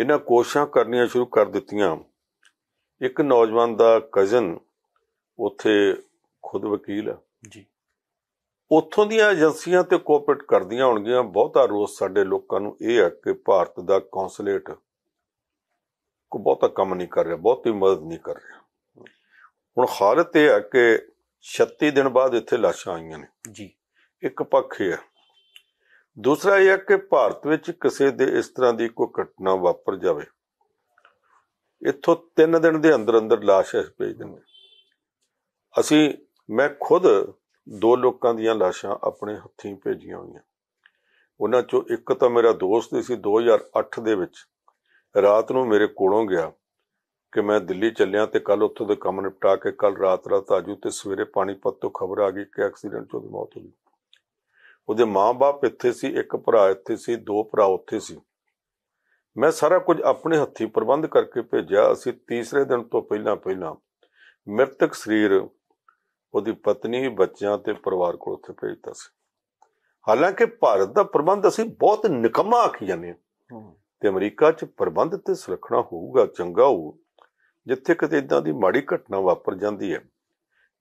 ਇਹਨਾਂ ਕੋਸ਼ਿਸ਼ਾਂ ਕਰਨੀਆਂ ਸ਼ੁਰੂ ਕਰ ਦਿੱਤੀਆਂ ਇੱਕ ਨੌਜਵਾਨ ਦਾ ਕਜ਼ਨ ਉੱਥੇ ਖੁਦ ਵਕੀਲ ਹੈ ਜੀ ਉੱਥੋਂ ਦੀਆਂ ਏਜੰਸੀਆਂ ਤੇ ਕੋਆਪਰੇਟ ਕਰਦੀਆਂ ਹੋਣਗੀਆਂ ਬਹੁਤਾ ਰੋਸ ਸਾਡੇ ਲੋਕਾਂ ਨੂੰ ਇਹ ਹੈ ਕਿ ਭਾਰਤ ਦਾ ਕੌਂਸੂਲੇਟ ਕੋ ਬਹੁਤਾ ਕੰਮ ਨਹੀਂ ਕਰ ਰਿਹਾ ਬਹੁਤੀ ਮਦਦ ਨਹੀਂ ਕਰ ਰਿਹਾ ਹੁਣ ਹਾਲਤ ਇਹ ਹੈ ਕਿ 36 ਦਿਨ ਬਾਅਦ ਇੱਥੇ ਲਾਸ਼ਾਂ ਆਈਆਂ ਨੇ ਜੀ ਇੱਕ ਪੱਖ ਇਹ ਹੈ ਦੂਸਰਾ ਇਹ ਹੈ ਕਿ ਭਾਰਤ ਵਿੱਚ ਕਿਸੇ ਦੇ ਇਸ ਤਰ੍ਹਾਂ ਦੀ ਕੋਈ ਘਟਨਾ ਵਾਪਰ ਜਾਵੇ ਇੱਥੋਂ 3 ਦਿਨ ਦੇ ਅੰਦਰ ਅੰਦਰ ਲਾਸ਼ ਭੇਜ ਦਿੰਦੇ ਅਸੀਂ ਮੈਂ ਖੁਦ ਦੋ ਲੋਕਾਂ ਦੀਆਂ ਲਾਸ਼ਾਂ ਆਪਣੇ ਹੱਥੀਂ ਭੇਜੀਆਂ ਹੋਈਆਂ ਉਹਨਾਂ ਚੋਂ ਇੱਕ ਤਾਂ ਮੇਰਾ ਦੋਸਤ ਸੀ 2008 ਦੇ ਵਿੱਚ ਰਾਤ ਨੂੰ ਮੇਰੇ ਕੋਲੋਂ ਗਿਆ ਕਿ ਮੈਂ ਦਿੱਲੀ ਚੱਲਿਆ ਤੇ ਕੱਲ ਉੱਥੋਂ ਦੇ ਕੰਮ ਨਿਪਟਾ ਕੇ ਕੱਲ ਰਾਤ ਰਾਤ ਆਜੂ ਤੇ ਸਵੇਰੇ ਪਾਣੀਪਤ ਤੋਂ ਖਬਰ ਆ ਗਈ ਕਿ ਐਕਸੀਡੈਂਟ 'ਚ ਉਹਦੀ ਮੌਤ ਹੋ ਗਈ ਉਹਦੇ ਮਾਪੇ ਇੱਥੇ ਸੀ ਇੱਕ ਭਰਾ ਇੱਥੇ ਸੀ ਦੋ ਭਰਾ ਉੱਥੇ ਸੀ ਮੈਂ ਸਾਰਾ ਕੁਝ ਆਪਣੇ ਹੱਥੀਂ ਪ੍ਰਬੰਧ ਕਰਕੇ ਭੇਜਿਆ ਅਸੀਂ ਤੀਸਰੇ ਦਿਨ ਤੋਂ ਪਹਿਲਾਂ ਪਹਿਲਾਂ ਮ੍ਰਿਤਕ ਸਰੀਰ ਉਹਦੀ ਪਤਨੀ ਬੱਚਿਆਂ ਤੇ ਪਰਿਵਾਰ ਕੋਲ ਉੱਥੇ ਭੇਜਦਾ ਸੀ ਹਾਲਾਂਕਿ ਭਾਰਤ ਦਾ ਪ੍ਰਬੰਧ ਅਸੀਂ ਬਹੁਤ ਨਿਕਮਾ ਆਖੀ ਜਾਂਦੇ ਹਾਂ ਤੇ ਅਮਰੀਕਾ 'ਚ ਪ੍ਰਬੰਧ ਤੇ ਸੁਰੱਖਣਾ ਹੋਊਗਾ ਚੰਗਾ ਹੋਊ ਜਿੱਥੇ ਕਿਤੇ ਇਦਾਂ ਦੀ ਮਾੜੀ ਘਟਨਾ ਵਾਪਰ ਜਾਂਦੀ ਹੈ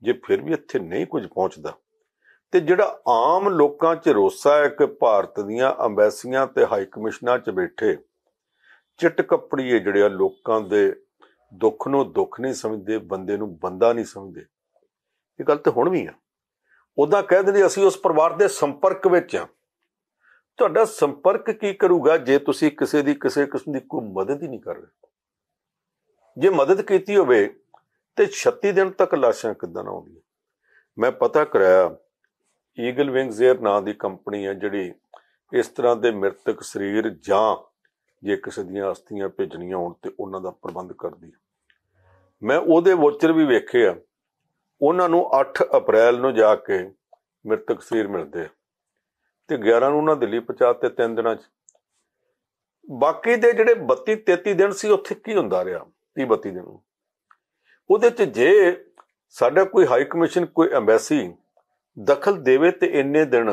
ਜੇ ਫਿਰ ਵੀ ਇੱਥੇ ਨਹੀਂ ਕੁਝ ਪਹੁੰਚਦਾ ਤੇ ਜਿਹੜਾ ਆਮ ਲੋਕਾਂ 'ਚ ਰੋਸਾ ਹੈ ਕਿ ਭਾਰਤ ਦੀਆਂ ਅੰਬੈਸੀਆਂ ਤੇ ਹਾਈ ਕਮਿਸ਼ਨਾਂ 'ਚ ਬੈਠੇ ਚਿੱਟ ਕੱਪੜੀਏ ਜਿਹੜੇ ਲੋਕਾਂ ਦੇ ਦੁੱਖ ਨੂੰ ਦੁੱਖ ਨਹੀਂ ਸਮਝਦੇ ਬੰਦੇ ਨੂੰ ਬੰਦਾ ਨਹੀਂ ਸਮਝਦੇ ਇਹ ਗੱਲ ਤੇ ਹੁਣ ਵੀ ਆ ਉਦਾਂ ਕਹਿ ਨੇ ਅਸੀਂ ਉਸ ਪਰਿਵਾਰ ਦੇ ਸੰਪਰਕ ਵਿੱਚ ਆ ਤੁਹਾਡਾ ਸੰਪਰਕ ਕੀ ਕਰੂਗਾ ਜੇ ਤੁਸੀਂ ਕਿਸੇ ਦੀ ਕਿਸੇ ਕਿਸਮ ਦੀ ਕੋਈ ਮਦਦ ਹੀ ਨਹੀਂ ਕਰ ਰਹੇ ਜੇ ਮਦਦ ਕੀਤੀ ਹੋਵੇ ਤੇ 36 ਦਿਨ ਤੱਕ ਲਾਸ਼ਾਂ ਕਿੱਦਾਂ ਆਉਂਦੀਆਂ ਮੈਂ ਪਤਾ ਕਰਾਇਆ ਈਗਲ ਵਿੰਗਸ 에ਅਰ ਨਾਂ ਦੀ ਕੰਪਨੀ ਹੈ ਜਿਹੜੀ ਇਸ ਤਰ੍ਹਾਂ ਦੇ ਮ੍ਰਿਤਕ ਸਰੀਰ ਜਾਂ ਜੇ ਕਿਸੇ ਦੀਆਂ ਅਸਥੀਆਂ ਭੇਜਣੀਆਂ ਹੋਣ ਤੇ ਉਹਨਾਂ ਦਾ ਪ੍ਰਬੰਧ ਕਰਦੀ ਮੈਂ ਉਹਦੇ ਵੋਚਰ ਵੀ ਵੇਖੇ ਆ ਉਹਨਾਂ ਨੂੰ 8 ਅਪ੍ਰੈਲ ਨੂੰ ਜਾ ਕੇ ਮ੍ਰਿਤਕ ਸਰੀਰ ਮਿਲਦੇ ਤੇ 11 ਨੂੰ ਉਹਨਾਂ ਦਿੱਲੀ ਪਹੁੰਚਾ ਤੇ 3 ਦਿਨਾਂ 'ਚ ਬਾਕੀ ਦੇ ਜਿਹੜੇ 32 33 ਦਿਨ ਸੀ ਉੱਥੇ ਕੀ ਹੁੰਦਾ ਰਿਹਾ 30 32 ਦਿਨ ਉਹਦੇ 'ਚ ਜੇ ਸਾਡਾ ਕੋਈ ਹਾਈ ਕਮਿਸ਼ਨ ਕੋਈ ਐਮਬੈਸੀ ਦਖਲ ਦੇਵੇ ਤੇ ਇੰਨੇ ਦਿਨ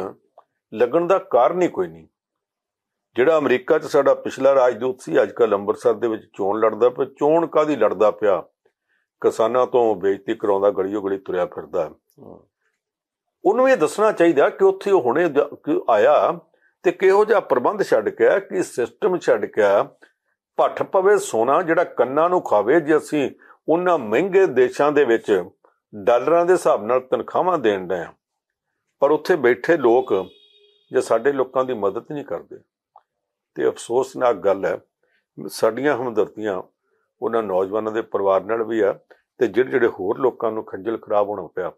ਲੱਗਣ ਦਾ ਕਾਰਨ ਹੀ ਕੋਈ ਨਹੀਂ ਜਿਹੜਾ ਅਮਰੀਕਾ 'ਚ ਸਾਡਾ ਪਿਛਲਾ ਰਾਜਦੂਤ ਸੀ ਅੱਜ ਕੱਲ ਅੰਮ੍ਰਿਤਸਰ ਦੇ ਵਿੱਚ ਚੋਣ ਲੜਦਾ ਪਿਆ ਚੋਣ ਕਾਦੀ ਲੜਦਾ ਪਿਆ ਕਿਸਾਨਾਂ ਤੋਂ ਬੇਇੱਜ਼ਤੀ ਕਰਾਉਂਦਾ ਗਲੀਓ ਗਲੀ ਤੁਰਿਆ ਫਿਰਦਾ ਉਹਨੂੰ ਇਹ ਦੱਸਣਾ ਚਾਹੀਦਾ ਕਿ ਉੱਥੇ ਉਹ ਹੁਣੇ ਆਇਆ ਤੇ ਕਿਹੋ ਜਿਹਾ ਪ੍ਰਬੰਧ ਛੱਡ ਕੇ ਕਿ ਸਿਸਟਮ ਛੱਡ ਕੇ ਭੱਠ ਪਵੇ ਸੋਨਾ ਜਿਹੜਾ ਕੰਨਾਂ ਨੂੰ ਖਾਵੇ ਜੇ ਅਸੀਂ ਉਹਨਾਂ ਮਹਿੰਗੇ ਦੇਸ਼ਾਂ ਦੇ ਵਿੱਚ ਡਾਲਰਾਂ ਦੇ ਹਿਸਾਬ ਨਾਲ ਤਨਖਾਹਾਂ ਦੇਣ ਦੇ ਆ ਪਰ ਉੱਥੇ ਬੈਠੇ ਲੋਕ ਜੇ ਸਾਡੇ ਲੋਕਾਂ ਦੀ ਮਦਦ ਨਹੀਂ ਕਰਦੇ ਤੇ ਅਫਸੋਸਨਾਕ ਗੱਲ ਹੈ ਸਾਡੀਆਂ ਹਮਦਰਦੀਆਂ ਉਹਨਾਂ ਨੌਜਵਾਨਾਂ ਦੇ ਪਰਿਵਾਰ ਨਾਲ ਵੀ ਆ ਤੇ ਜਿਹੜੇ ਜਿਹੜੇ ਹੋਰ ਲੋਕਾਂ ਨੂੰ ਖੰਜਲ ਖਰਾਬ ਹੋਣਾ ਪਿਆ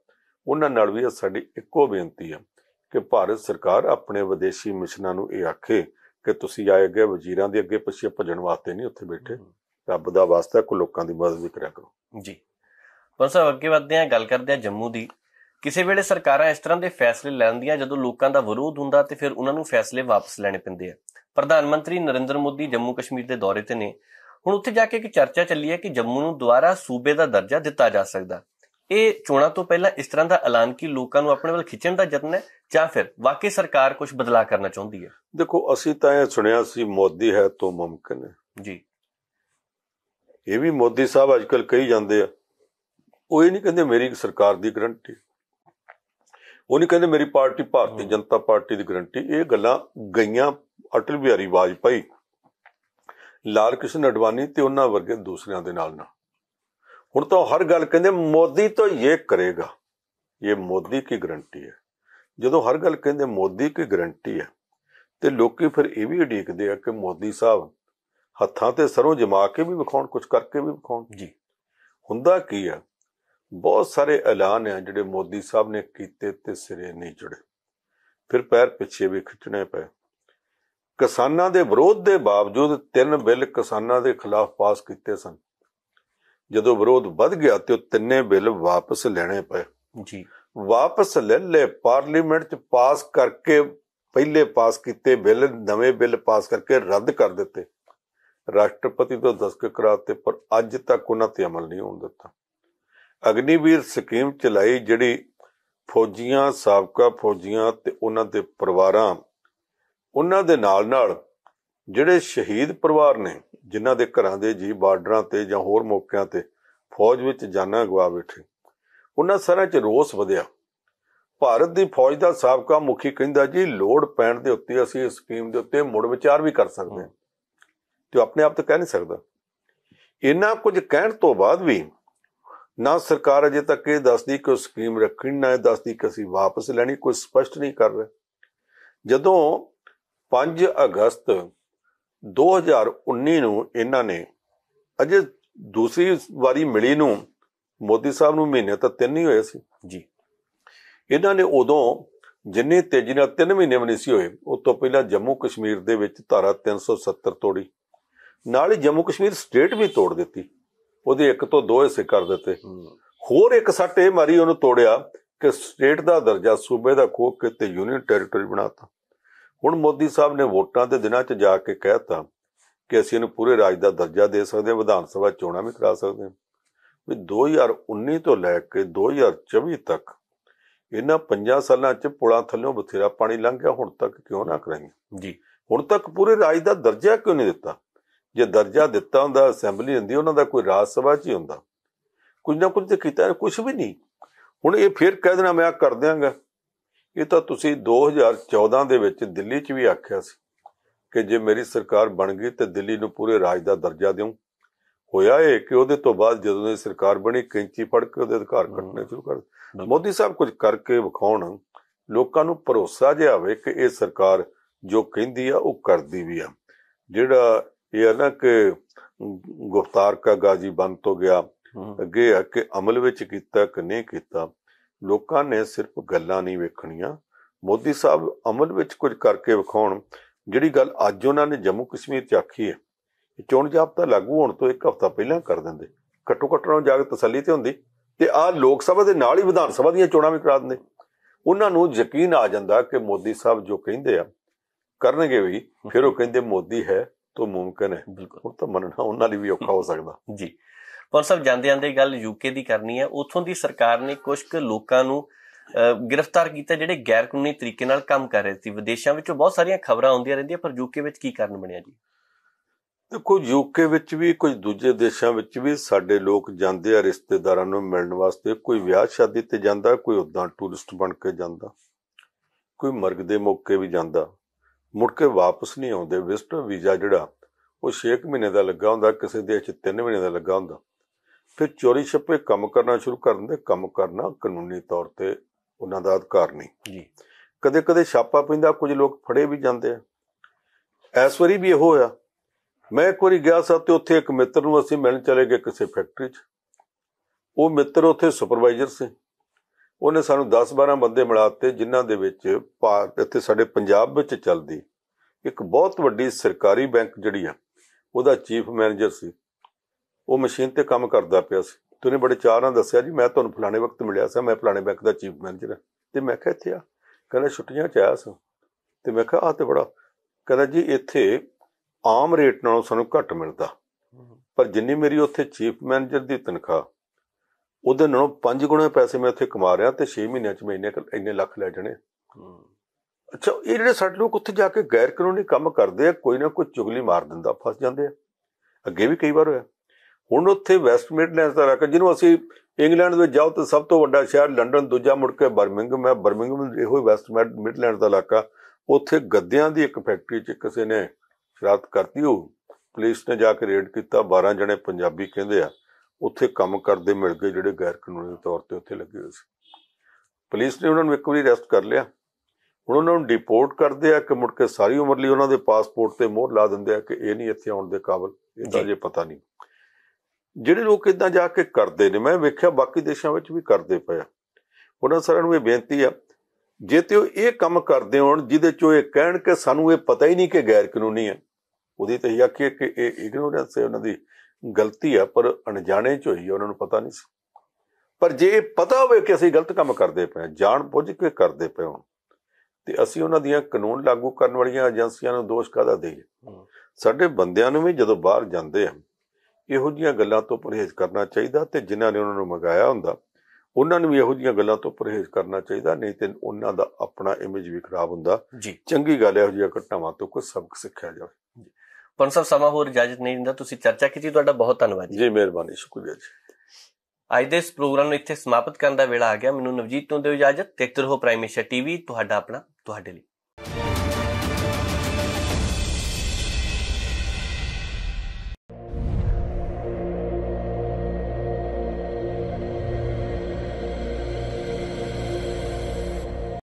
ਉਹਨਾਂ ਨਾਲ ਵੀ ਸਾਡੀ ਇੱਕੋ ਬੇਨਤੀ ਆ ਕਿ ਭਾਰਤ ਸਰਕਾਰ ਆਪਣੇ ਵਿਦੇਸ਼ੀ ਮਿਸ਼ਨਾਂ ਨੂੰ ਇਹ ਆਖੇ ਕਿ ਤੁਸੀਂ ਆਏ ਅੱਗੇ ਵਜ਼ੀਰਾਂ ਦੇ ਅੱਗੇ ਪਿੱਛੇ ਭੱਜਣ ਵਾਸਤੇ ਨਹੀਂ ਉੱਥੇ ਬੈਠੇ ਰੱਬ ਦਾ ਵਾਸਤਾ ਕੋ ਲੋਕਾਂ ਦੀ ਮਦਦ ਵੀ ਕਰਿਆ ਕਰੋ ਜੀ ਪਰ ਸਾਹਿਬ ਅੱਗੇ ਵਧਦੇ ਆ ਗੱਲ ਕਰਦੇ ਆ ਜੰਮੂ ਦੀ ਕਿਸੇ ਵੇਲੇ ਸਰਕਾਰਾਂ ਇਸ ਤਰ੍ਹਾਂ ਦੇ ਫੈਸਲੇ ਲੈਂਦੀਆਂ ਜਦੋਂ ਲੋਕਾਂ ਦਾ ਵਿਰੋਧ ਹੁੰਦਾ ਤੇ ਫਿਰ ਉਹਨਾਂ ਨੂੰ ਫੈਸਲੇ ਵਾਪਸ ਲੈਣੇ ਪੈਂਦੇ ਆ ਪ੍ਰਧਾਨ ਮੰਤਰੀ ਨਰਿੰਦਰ ਮੋਦੀ ਜੰਮੂ ਕਸ਼ਮੀਰ ਦੇ ਦੌਰੇ ਤੇ ਨੇ ਹੁਣ ਉੱਥੇ ਜਾ ਕੇ ਇੱਕ ਚਰਚਾ ਚੱਲੀ ਹੈ ਕਿ ਜੰਮੂ ਨੂੰ ਦੁਬਾਰਾ ਸੂਬੇ ਦਾ ਦਰਜਾ ਦਿੱਤਾ ਜਾ ਸਕਦਾ ਇਹ ਚੋਣਾਂ ਤੋਂ ਪਹਿਲਾਂ ਇਸ ਤਰ੍ਹਾਂ ਦਾ ਐਲਾਨ ਕੀ ਲੋਕਾਂ ਨੂੰ ਆਪਣੇ ਵੱਲ ਖਿੱਚਣ ਦਾ ਯਤਨ ਹੈ ਜਾਂ ਫਿਰ ਵਾਕਈ ਸਰਕਾਰ ਕੁਝ ਬਦਲਾ ਕਰਨਾ ਚਾਹੁੰਦੀ ਹੈ ਦੇਖੋ ਅਸੀਂ ਤਾਂ ਇਹ ਸੁਣਿਆ ਸੀ ਮੋਦੀ ਹੈ ਤੋਂ ਮਮਕਨ ਹੈ ਜੀ ਇਹ ਵੀ ਮੋਦੀ ਸਾਹਿਬ ਅੱਜਕੱਲ ਕਹੀ ਜਾਂਦੇ ਆ ਉਹ ਇਹ ਨਹੀਂ ਕਹਿੰਦੇ ਮੇਰੀ ਸਰਕਾਰ ਦੀ ਗਰੰਟੀ ਉਹ ਨਹੀਂ ਕਹਿੰਦੇ ਮੇਰੀ ਪਾਰਟੀ ਭਾਰਤੀ ਜਨਤਾ ਪਾਰਟੀ ਦੀ ਗਰੰਟੀ ਇਹ ਗੱਲਾਂ ਗਈਆਂ ਅਟਲ ਬਿਹਾਰੀ ਵਾਜਪਾਈ ਲਾਲ ਕ੍ਰਿਸ਼ਨ ਅਡਵਾਨੀ ਤੇ ਉਹਨਾਂ ਵਰਗੇ ਦੂਸਰਿਆਂ ਦੇ ਨਾਲ ਨਾ ਹੁਣ ਤਾਂ ਹਰ ਗੱਲ ਕਹਿੰਦੇ ਮੋਦੀ ਤਾਂ ਇਹ ਕਰੇਗਾ ਇਹ ਮੋਦੀ ਕੀ ਗਰੰਟੀ ਹੈ ਜਦੋਂ ਹਰ ਗੱਲ ਕਹਿੰਦੇ ਮੋਦੀ ਕੀ ਗਰੰਟੀ ਹੈ ਤੇ ਲੋਕੀ ਫਿਰ ਇਹ ਵੀ ਉਡੀਕਦੇ ਆ ਕਿ ਮੋਦੀ ਸਾਹਿਬ ਹੱਥਾਂ ਤੇ ਸਰੋਂ ਜਮਾ ਕੇ ਵੀ ਵਿਖਾਉਣ ਕੁਝ ਕਰਕੇ ਵੀ ਵਿਖਾਉਣ ਜੀ ਹੁੰਦਾ ਕੀ ਆ ਬਹੁਤ ਸਾਰੇ ਐਲਾਨ ਆ ਜਿਹੜੇ ਮੋਦੀ ਸਾਹਿਬ ਨੇ ਕੀਤੇ ਤੇ ਸਿਰੇ ਨਹੀਂ ਜੁੜੇ ਫਿਰ ਪੈਰ ਪਿੱਛੇ ਵੀ ਖਿੱਚਣੇ ਪਏ ਕਿਸਾਨਾਂ ਦੇ ਵਿਰੋਧ ਦੇ ਬਾਵਜੂਦ ਤਿੰਨ ਬਿੱਲ ਕਿਸਾਨਾਂ ਦੇ ਖਿਲਾਫ ਪਾਸ ਕੀਤੇ ਸਨ ਜਦੋਂ ਵਿਰੋਧ ਵੱਧ ਗਿਆ ਤੇ ਉਹ ਤਿੰਨੇ ਬਿੱਲ ਵਾਪਸ ਲੈਣੇ ਪਏ ਜੀ ਵਾਪਸ ਲੈ ਲੈ ਪਾਰਲੀਮੈਂਟ 'ਚ ਪਾਸ ਕਰਕੇ ਪਹਿਲੇ ਪਾਸ ਕੀਤੇ ਬਿੱਲ ਨਵੇਂ ਬਿੱਲ ਪਾਸ ਕਰਕੇ ਰੱਦ ਕਰ ਦਿੱਤੇ ਰਾਸ਼ਟਰਪਤੀ ਤੋਂ ਦਸਕ ਕਰਾਤੇ ਪਰ ਅੱਜ ਤੱਕ ਉਹਨਾਂ ਤੇ ਅਮਲ ਨਹੀਂ ਹੋਣ ਦਿੱਤਾ ਅਗਨੀਵੀਰ ਸਕੀਮ ਚਲਾਈ ਜਿਹੜੀ ਫੌਜੀਆਂ ਸਾਬਕਾ ਫੌਜੀਆਂ ਤੇ ਉਹਨਾਂ ਦੇ ਪਰਿਵਾਰਾਂ ਉਹਨਾਂ ਦੇ ਨਾਲ-ਨਾਲ ਜਿਹੜੇ ਸ਼ਹੀਦ ਪਰਿਵਾਰ ਨੇ ਜਿਨ੍ਹਾਂ ਦੇ ਘਰਾਂ ਦੇ ਜੀ ਬਾਰਡਰਾਂ ਤੇ ਜਾਂ ਹੋਰ ਮੌਕਿਆਂ ਤੇ ਫੌਜ ਵਿੱਚ ਜਾਨਾਂ ਗਵਾ ਬੈਠੇ ਉਹਨਾਂ ਸਾਰਿਆਂ 'ਚ ਰੋਸ ਵਧਿਆ ਭਾਰਤ ਦੀ ਫੌਜ ਦਾ ਸਾਬਕਾ ਮੁਖੀ ਕਹਿੰਦਾ ਜੀ ਲੋੜ ਪੈਣ ਦੇ ਉੱਤੇ ਅਸੀਂ ਇਸ ਸਕੀਮ ਦੇ ਉੱਤੇ ਮੁੜ ਵਿਚਾਰ ਵੀ ਕਰ ਸਕਦੇ ਹਾਂ ਤੇ ਆਪਣੇ ਆਪ ਤਾਂ ਕਹਿ ਨਹੀਂ ਸਕਦਾ ਇੰਨਾ ਕੁਝ ਕਹਿਣ ਤੋਂ ਬਾਅਦ ਵੀ ਨਾ ਸਰਕਾਰ ਅਜੇ ਤੱਕ ਇਹ ਦੱਸਦੀ ਕਿ ਉਹ ਸਕੀਮ ਰੱਖਣੀ ਨਾ ਦੱਸਦੀ ਕਿ ਅਸੀਂ ਵਾਪਸ ਲੈਣੀ ਕੋਈ ਸਪਸ਼ਟ ਨਹੀਂ ਕਰ ਰਿਹਾ ਜਦੋਂ 5 ਅਗਸਤ 2019 ਨੂੰ ਇਹਨਾਂ ਨੇ ਅਜੇ ਦੂਸਰੀ ਵਾਰੀ ਮਿਲੀ ਨੂੰ ਮੋਦੀ ਸਾਹਿਬ ਨੂੰ ਮਹੀਨੇ ਤਾਂ ਤਿੰਨ ਹੀ ਹੋਏ ਸੀ ਜੀ ਇਹਨਾਂ ਨੇ ਉਦੋਂ ਜਿੰਨੇ ਤੇਜ਼ੀ ਨਾਲ ਤਿੰਨ ਮਹੀਨੇ ਬਣੇ ਸੀ ਹੋਏ ਉਸ ਤੋਂ ਪਹਿਲਾਂ ਜੰਮੂ ਕਸ਼ਮੀਰ ਦੇ ਵਿੱਚ ਧਾਰਾ 370 ਤੋੜੀ ਨਾਲ ਹੀ ਜੰਮੂ ਕਸ਼ਮੀਰ ਸਟੇਟ ਵੀ ਤੋੜ ਦਿੱਤੀ ਉਹਦੇ ਇੱਕ ਤੋਂ ਦੋ ਹਿੱਸੇ ਕਰ ਦਿੱਤੇ ਹੋਰ ਇੱਕ ਸੱਟ ਇਹ ਮਾਰੀ ਉਹਨੂੰ ਤੋੜਿਆ ਕਿ ਸਟੇਟ ਦਾ ਦਰਜਾ ਸੂਬੇ ਦਾ ਖੋਖ ਕੇ ਤੇ ਯੂਨੀਅਨ ਟੈਰੀਟਰੀ ਬਣਾਤਾ ਹੁਣ ਮੋਦੀ ਸਾਹਿਬ ਨੇ ਵੋਟਾਂ ਦੇ ਦਿਨਾਂ 'ਚ ਜਾ ਕੇ ਕਹਿਤਾ ਕਿ ਅਸੀਂ ਇਹਨੂੰ ਪੂਰੇ ਰਾਜ ਦਾ ਦਰਜਾ ਦੇ ਸਕਦੇ ਹਾਂ ਵਿਧਾਨ ਸਭਾ ਚੋਣਾਂ ਵੀ ਕਰਾ ਸਕਦੇ ਹਾਂ ਵੀ 2019 ਤੋਂ ਲੈ ਕੇ 2024 ਤੱਕ ਇਹਨਾਂ 5 ਸਾਲਾਂ 'ਚ ਪੁਲਾਂ ਥੱਲੋਂ ਬਥੇਰਾ ਪਾਣੀ ਲੰਘ ਗਿਆ ਹੁਣ ਤੱਕ ਕਿਉਂ ਨਾ ਕਰਾਈ ਜੀ ਹੁਣ ਤੱਕ ਪੂਰੇ ਰਾਜ ਦਾ ਦਰਜਾ ਕਿਉਂ ਨਹੀਂ ਦਿੱਤਾ ਜੇ ਦਰਜਾ ਦਿੱਤਾ ਹੁੰਦਾ ਅਸੈਂਬਲੀ ਹੁੰਦੀ ਉਹਨਾਂ ਦਾ ਕੋਈ ਰਾਜ ਸਭਾ 'ਚ ਹੀ ਹੁੰਦਾ ਕੁਝ ਨਾ ਕੁਝ ਤੇ ਕੀਤਾ ਕੁਝ ਵੀ ਨਹੀਂ ਹੁਣ ਇਹ ਫੇਰ ਕਹਿ ਦੇਣਾ ਮੈਂ ਆ ਕਰ ਦਿਆਂਗਾ ਇਹ ਤਾਂ ਤੁਸੀਂ 2014 ਦੇ ਵਿੱਚ ਦਿੱਲੀ 'ਚ ਵੀ ਆਖਿਆ ਸੀ ਕਿ ਜੇ ਮੇਰੀ ਸਰਕਾਰ ਬਣ ਗਈ ਤੇ ਦਿੱਲੀ ਨੂੰ ਪੂਰੇ ਰਾਜ ਦਾ ਦਰਜਾ ਦਿਉ ਹੋਇਆ ਇਹ ਕਿ ਉਹਦੇ ਤੋਂ ਬਾਅਦ ਜਦੋਂ ਦੀ ਸਰਕਾਰ ਬਣੀ ਕੈਂਚੀ ਫੜ ਕੇ ਉਹਦੇ ਅਧਿਕਾਰ ਕੱਟਣੇ ਸ਼ੁਰੂ ਕਰ ਮੋਦੀ ਸਾਹਿਬ ਕੁਝ ਕਰਕੇ ਵਿਖਾਉਣ ਲੋਕਾਂ ਨੂੰ ਭਰੋਸਾ ਜਿਹਾ ਆਵੇ ਕਿ ਇਹ ਸਰਕਾਰ ਜੋ ਕਹਿੰਦੀ ਆ ਉਹ ਕਰਦੀ ਵੀ ਆ ਜਿਹੜਾ ਇਹ ਆ ਨਾ ਕਿ ਗੁਫਤਾਰ ਕਾ ਗਾਜ਼ੀ ਬੰਦ ਤੋਂ ਗਿਆ ਅੱਗੇ ਆ ਕਿ ਅਮਲ ਵਿੱਚ ਕੀਤਾ ਕਿ ਨਹੀਂ ਕੀਤਾ ਲੋਕਾਂ ਨੇ ਸਿਰਫ ਗੱਲਾਂ ਨਹੀਂ ਵੇਖਣੀਆਂ ਮੋਦੀ ਸਾਹਿਬ ਅਮਲ ਵਿੱਚ ਕੁਝ ਕਰਕੇ ਵਿਖਾਉਣ ਜਿਹੜੀ ਗੱਲ ਅੱਜ ਉਹਨਾਂ ਨੇ ਜੰਮੂ ਕਸ਼ਮੀਰ 'ਚ ਆਖੀ ਹੈ ਇਹ ਚੋਣ ਜਾਬਤਾ ਲਾਗੂ ਹੋਣ ਤੋਂ ਇੱਕ ਹਫ਼ਤਾ ਪਹਿਲਾਂ ਕਰ ਦਿੰਦੇ ਘੱਟੋ ਘੱਟ ਜਾ ਕੇ ਤਸੱਲੀ ਤੇ ਹੁੰਦੀ ਤੇ ਆ ਲੋਕ ਸਭਾ ਦੇ ਨਾਲ ਹੀ ਵਿਧਾਨ ਸਭਾ ਦੀਆਂ ਚੋਣਾਂ ਵੀ ਕਰਾ ਦਿੰਦੇ ਉਹਨਾਂ ਨੂੰ ਯਕੀਨ ਆ ਜਾਂਦਾ ਕਿ ਮੋਦੀ ਸਾਹਿਬ ਜੋ ਕਹਿੰਦੇ ਆ ਕਰਨਗੇ ਵੀ ਫਿਰ ਉਹ ਕਹਿੰਦੇ ਮੋਦੀ ਹੈ ਤਾਂ ਮੁਮਕਨ ਹੈ ਬਿਲਕੁਲ ਹੁਣ ਤਾਂ ਮੰਨਣਾ ਉਹਨਾਂ ਲਈ ਵੀ ਔਖਾ ਹੋ ਸਕਦਾ ਜੀ ਪਰ ਸਭ ਜਾਂਦੇ ਜਾਂਦੇ ਗੱਲ ਯੂਕੇ ਦੀ ਕਰਨੀ ਹੈ ਉਥੋਂ ਦੀ ਸਰਕਾਰ ਨੇ ਕੁਝ ਕੁ ਲੋਕਾਂ ਨੂੰ ਗ੍ਰਿਫਤਾਰ ਕੀਤਾ ਜਿਹੜੇ ਗੈਰ ਕਾਨੂੰਨੀ ਤਰੀਕੇ ਨਾਲ ਕੰਮ ਕਰ ਰਹੇ ਸੀ ਵਿਦੇਸ਼ਾਂ ਵਿੱਚੋਂ ਬਹੁਤ ਸਾਰੀਆਂ ਖਬਰਾਂ ਆਉਂਦੀਆਂ ਰਹਿੰਦੀਆਂ ਪਰ ਯੂਕੇ ਵਿੱਚ ਕੀ ਕਾਰਨ ਬਣਿਆ ਜੀ ਦੇਖੋ ਯੂਕੇ ਵਿੱਚ ਵੀ ਕੁਝ ਦੂਜੇ ਦੇਸ਼ਾਂ ਵਿੱਚ ਵੀ ਸਾਡੇ ਲੋਕ ਜਾਂਦੇ ਆ ਰਿਸ਼ਤੇਦਾਰਾਂ ਨੂੰ ਮਿਲਣ ਵਾਸਤੇ ਕੋਈ ਵਿਆਹ ਸ਼ਾਦੀ ਤੇ ਜਾਂਦਾ ਕੋਈ ਉਦਾਂ ਟੂਰਿਸਟ ਬਣ ਕੇ ਜਾਂਦਾ ਕੋਈ ਮਰਗ ਦੇ ਮੌਕੇ ਵੀ ਜਾਂਦਾ ਮੁੜ ਕੇ ਵਾਪਸ ਨਹੀਂ ਆਉਂਦੇ ਵਿਜ਼ਟਰ ਵੀਜ਼ਾ ਜਿਹੜਾ ਉਹ 6 ਮਹੀਨੇ ਦਾ ਲੱਗਾ ਹੁੰਦਾ ਕਿਸੇ ਦੇਸ਼ 'ਚ 3 ਮਹੀਨੇ ਦਾ ਲੱਗਾ ਹੁੰਦਾ ਫਿਰ ਚੋਰੀ ਛੱਪੇ ਕੰਮ ਕਰਨਾ ਸ਼ੁਰੂ ਕਰ ਦਿੰਦੇ ਕੰਮ ਕਰਨਾ ਕਾਨੂੰਨੀ ਤੌਰ ਤੇ ਉਹਨਾਂ ਦਾ ਅਧਿਕਾਰ ਨਹੀਂ ਜੀ ਕਦੇ-ਕਦੇ ਛਾਪਾ ਪੈਂਦਾ ਕੁਝ ਲੋਕ ਫੜੇ ਵੀ ਜਾਂਦੇ ਆ ਇਸ ਵਾਰੀ ਵੀ ਇਹੋ ਹੋਇਆ ਮੈਂ ਇੱਕ ਵਾਰੀ ਗਿਆ ਸਾਂ ਤੇ ਉੱਥੇ ਇੱਕ ਮਿੱਤਰ ਨੂੰ ਅਸੀਂ ਮਿਲਣ ਚਲੇ ਗਏ ਕਿਸੇ ਫੈਕਟਰੀ 'ਚ ਉਹ ਮਿੱਤਰ ਉੱਥੇ ਸੁਪਰਵਾਈਜ਼ਰ ਸੀ ਉਹਨੇ ਸਾਨੂੰ 10-12 ਬੰਦੇ ਮਿਲਾਤੇ ਜਿਨ੍ਹਾਂ ਦੇ ਵਿੱਚ ਭਾਰਤ ਇੱਥੇ ਸਾਡੇ ਪੰਜਾਬ ਵਿੱਚ ਚੱਲਦੀ ਇੱਕ ਬਹੁਤ ਵੱਡੀ ਸਰਕਾਰੀ ਬੈਂਕ ਜਿਹੜੀ ਆ ਉਹਦਾ ਚੀਫ ਮੈਨੇਜਰ ਸੀ ਉਹ ਮਸ਼ੀਨ ਤੇ ਕੰਮ ਕਰਦਾ ਪਿਆ ਸੀ ਤੇ ਉਹਨੇ ਬੜੇ ਚਾਅ ਨਾਲ ਦੱਸਿਆ ਜੀ ਮੈਂ ਤੁਹਾਨੂੰ ਫਲਾਣੇ ਵਕਤ ਮਿਲਿਆ ਸੀ ਮੈਂ ਫਲਾਣੇ ਬੈਂਕ ਦਾ ਚੀਫ ਮੈਨੇਜਰ ਤੇ ਮੈਂ ਕਿਹਾ ਇੱਥੇ ਆ ਕਹਿੰਦਾ ਛੁੱਟੀਆਂ 'ਚ ਆਇਆ ਸੀ ਤੇ ਮੈਂ ਕਿਹਾ ਆ ਤੇ ਬੜਾ ਕਹਿੰਦਾ ਜੀ ਇੱਥੇ ਆਮ ਰੇਟ ਨਾਲੋਂ ਸਾਨੂੰ ਘੱਟ ਮਿਲਦਾ ਪਰ ਜਿੰਨੀ ਮੇਰੀ ਉੱਥੇ ਚੀਫ ਮੈਨੇਜਰ ਦੀ ਤਨਖਾਹ ਉਹਦੇ ਨਾਲੋਂ 5 ਗੁਣਾ ਪੈਸੇ ਮੈਂ ਉੱਥੇ ਕਮਾ ਰਿਹਾ ਤੇ 6 ਮਹੀਨਿਆਂ 'ਚ ਮੈਂ ਇੰਨੇ ਇੰਨੇ ਲੱਖ ਲੈ ਜਣੇ ਅੱਛਾ ਇਹ ਜਿਹੜੇ ਸਾਡੇ ਲੋਕ ਉੱਥੇ ਜਾ ਕੇ ਗੈਰ ਕਾਨੂੰਨੀ ਕੰਮ ਕਰਦੇ ਆ ਕੋਈ ਨਾ ਕੋਈ ਚੁਗਲੀ ਮਾਰ ਦਿੰਦਾ ਫਸ ਜਾਂਦੇ ਆ ਅੱਗੇ ਵੀ ਕਈ ਵਾਰ ਹੋਇਆ ਹੁਣ ਉੱਥੇ ਵੈਸਟ ਮਿਡਲੈਂਡਸ ਦਾ ਰੱਖ ਜਿਹਨੂੰ ਅਸੀਂ ਇੰਗਲੈਂਡ ਵਿੱਚ ਜਾਓ ਤਾਂ ਸਭ ਤੋਂ ਵੱਡਾ ਸ਼ਹਿਰ ਲੰਡਨ ਦੂਜਾ ਮੁੜ ਕੇ ਬਰਮਿੰਗਮ ਹੈ ਬਰਮਿੰਗਮ ਇਹੋ ਵੈਸਟ ਮਿਡਲੈਂਡ ਦਾ ਇਲਾਕਾ ਉੱਥੇ ਗੱਦਿਆਂ ਦੀ ਇੱਕ ਫੈਕਟਰੀ 'ਚ ਕਿਸੇ ਨੇ ਸ਼ਰਾਰਤ ਕਰਤੀ ਉਹ ਪੁਲਿਸ ਨੇ ਜਾ ਕੇ ਰੇਡ ਕੀਤਾ 12 ਜਣੇ ਪੰਜਾਬੀ ਕਹਿੰਦੇ ਆ ਉੱਥੇ ਕੰਮ ਕਰਦੇ ਮਿਲ ਗਏ ਜਿਹੜੇ ਗੈਰ ਕਾਨੂੰਨੀ ਤੌਰ ਤੇ ਉੱਥੇ ਲੱਗੇ ਹੋਏ ਸੀ ਪੁਲਿਸ ਨੇ ਉਹਨਾਂ ਨੂੰ ਇੱਕ ਵਾਰੀ ਅਰੈਸਟ ਕਰ ਲਿਆ ਹੁਣ ਉਹਨਾਂ ਨੂੰ ਡਿਪੋਰਟ ਕਰਦੇ ਆ ਕਿ ਮੁੜ ਕੇ ਸਾਰੀ ਉਮਰ ਲਈ ਉਹਨਾਂ ਦੇ ਪਾਸਪੋਰਟ ਤੇ ਮੋਹਰ ਲਾ ਦਿੰਦੇ ਆ ਕਿ ਇਹ ਨਹੀਂ ਇੱਥੇ ਆਉਣ ਦੇ ਕਾਬਿਲ ਇਹਦਾ ਜੇ ਪਤਾ ਨਹੀਂ ਜਿਹੜੇ ਲੋਕ ਇਦਾਂ ਜਾ ਕੇ ਕਰਦੇ ਨੇ ਮੈਂ ਵੇਖਿਆ ਬਾਕੀ ਦੇਸ਼ਾਂ ਵਿੱਚ ਵੀ ਕਰਦੇ ਪਏ ਆ ਉਹਨਾਂ ਸਾਰਿਆਂ ਨੂੰ ਇਹ ਬੇਨਤੀ ਆ ਜੇ ਤੇ ਉਹ ਇਹ ਕੰਮ ਕਰਦੇ ਹੋਣ ਜਿਹਦੇ ਚੋ ਇਹ ਕਹਿਣ ਕਿ ਸਾਨੂੰ ਇਹ ਪਤਾ ਹੀ ਨਹੀਂ ਕਿ ਗੈਰ ਕਾਨੂੰਨੀ ਹੈ ਉਹਦੀ ਤਾਂ ਹੀ ਆਖੀ ਕਿ ਇਹ ਇਗਨੋਰੈਂਸ ਹੈ ਉਹਨਾਂ ਦੀ ਗਲਤੀ ਆ ਪਰ ਅਣਜਾਣੇ ਚ ਹੋਈ ਉਹਨਾਂ ਨੂੰ ਪਤਾ ਨਹੀਂ ਸੀ ਪਰ ਜੇ ਪਤਾ ਹੋਵੇ ਕਿ ਅਸੀਂ ਗਲਤ ਕੰਮ ਕਰਦੇ ਪਏ ਜਾਣ ਬੁੱਝ ਕੇ ਕਰਦੇ ਪਏ ਹਾਂ ਤੇ ਅਸੀਂ ਉਹਨਾਂ ਦੀਆਂ ਕਾਨੂੰਨ ਲਾਗੂ ਕਰਨ ਵਾਲੀਆਂ ਏਜੰਸੀਆਂ ਨੂੰ ਦੋਸ਼ ਕਾਦਾ ਦੇਈਏ ਸਾਡੇ ਬੰਦਿਆਂ ਨੂੰ ਵੀ ਜਦੋਂ ਬਾਹਰ ਜਾਂਦੇ ਆ ਇਹੋ ਜੀਆਂ ਗੱਲਾਂ ਤੋਂ ਪਰਹੇਜ਼ ਕਰਨਾ ਚਾਹੀਦਾ ਤੇ ਜਿਨ੍ਹਾਂ ਨੇ ਉਹਨਾਂ ਨੂੰ ਮੰਗਾਇਆ ਹੁੰਦਾ ਉਹਨਾਂ ਨੂੰ ਵੀ ਇਹੋ ਜੀਆਂ ਗੱਲਾਂ ਤੋਂ ਪਰਹੇਜ਼ ਕਰਨਾ ਚਾਹੀਦਾ ਨਹੀਂ ਤੇ ਉਹਨਾਂ ਦਾ ਆਪਣਾ ਇਮੇਜ ਵੀ ਖਰਾਬ ਹੁੰਦਾ ਜੀ ਚੰਗੀ ਗੱਲ ਹੈ ਇਹੋ ਜੀਆਂ ਘਟਨਾਵਾਂ ਤੋਂ ਕੁਝ ਸਬਕ ਸਿੱਖਿਆ ਜਾਵੇ ਪਰ ਸਾਹਿਬ ਸਮਾਂ ਹੋਰ ਇਜਾਜ਼ਤ ਨਹੀਂ ਦਿੰਦਾ ਤੁਸੀਂ ਚਰਚਾ ਕੀਤੀ ਤੁਹਾਡਾ ਬਹੁਤ ਧੰਨਵਾਦ ਜੀ ਮਿਹਰਬਾਨੀ ਸ਼ੁਕਰੀਆ ਜੀ ਅੱਜ ਦੇ ਇਸ ਪ੍ਰੋਗਰਾਮ ਨੂੰ ਇੱਥੇ ਸਮਾਪਤ ਕਰਨ ਦਾ ਵੇਲਾ ਆ ਗਿਆ ਮੈਨੂੰ ਨਵਜੀਤ ਤੋਂ ਦਿਓ ਇਜਾਜ਼ਤ ਦੇਖਦੇ ਰਹੋ ਪ੍ਰਾਈਮੇਸ਼ਾ ਟੀਵੀ ਤੁਹਾਡਾ ਆਪਣਾ ਤੁਹਾਡੇ ਲਈ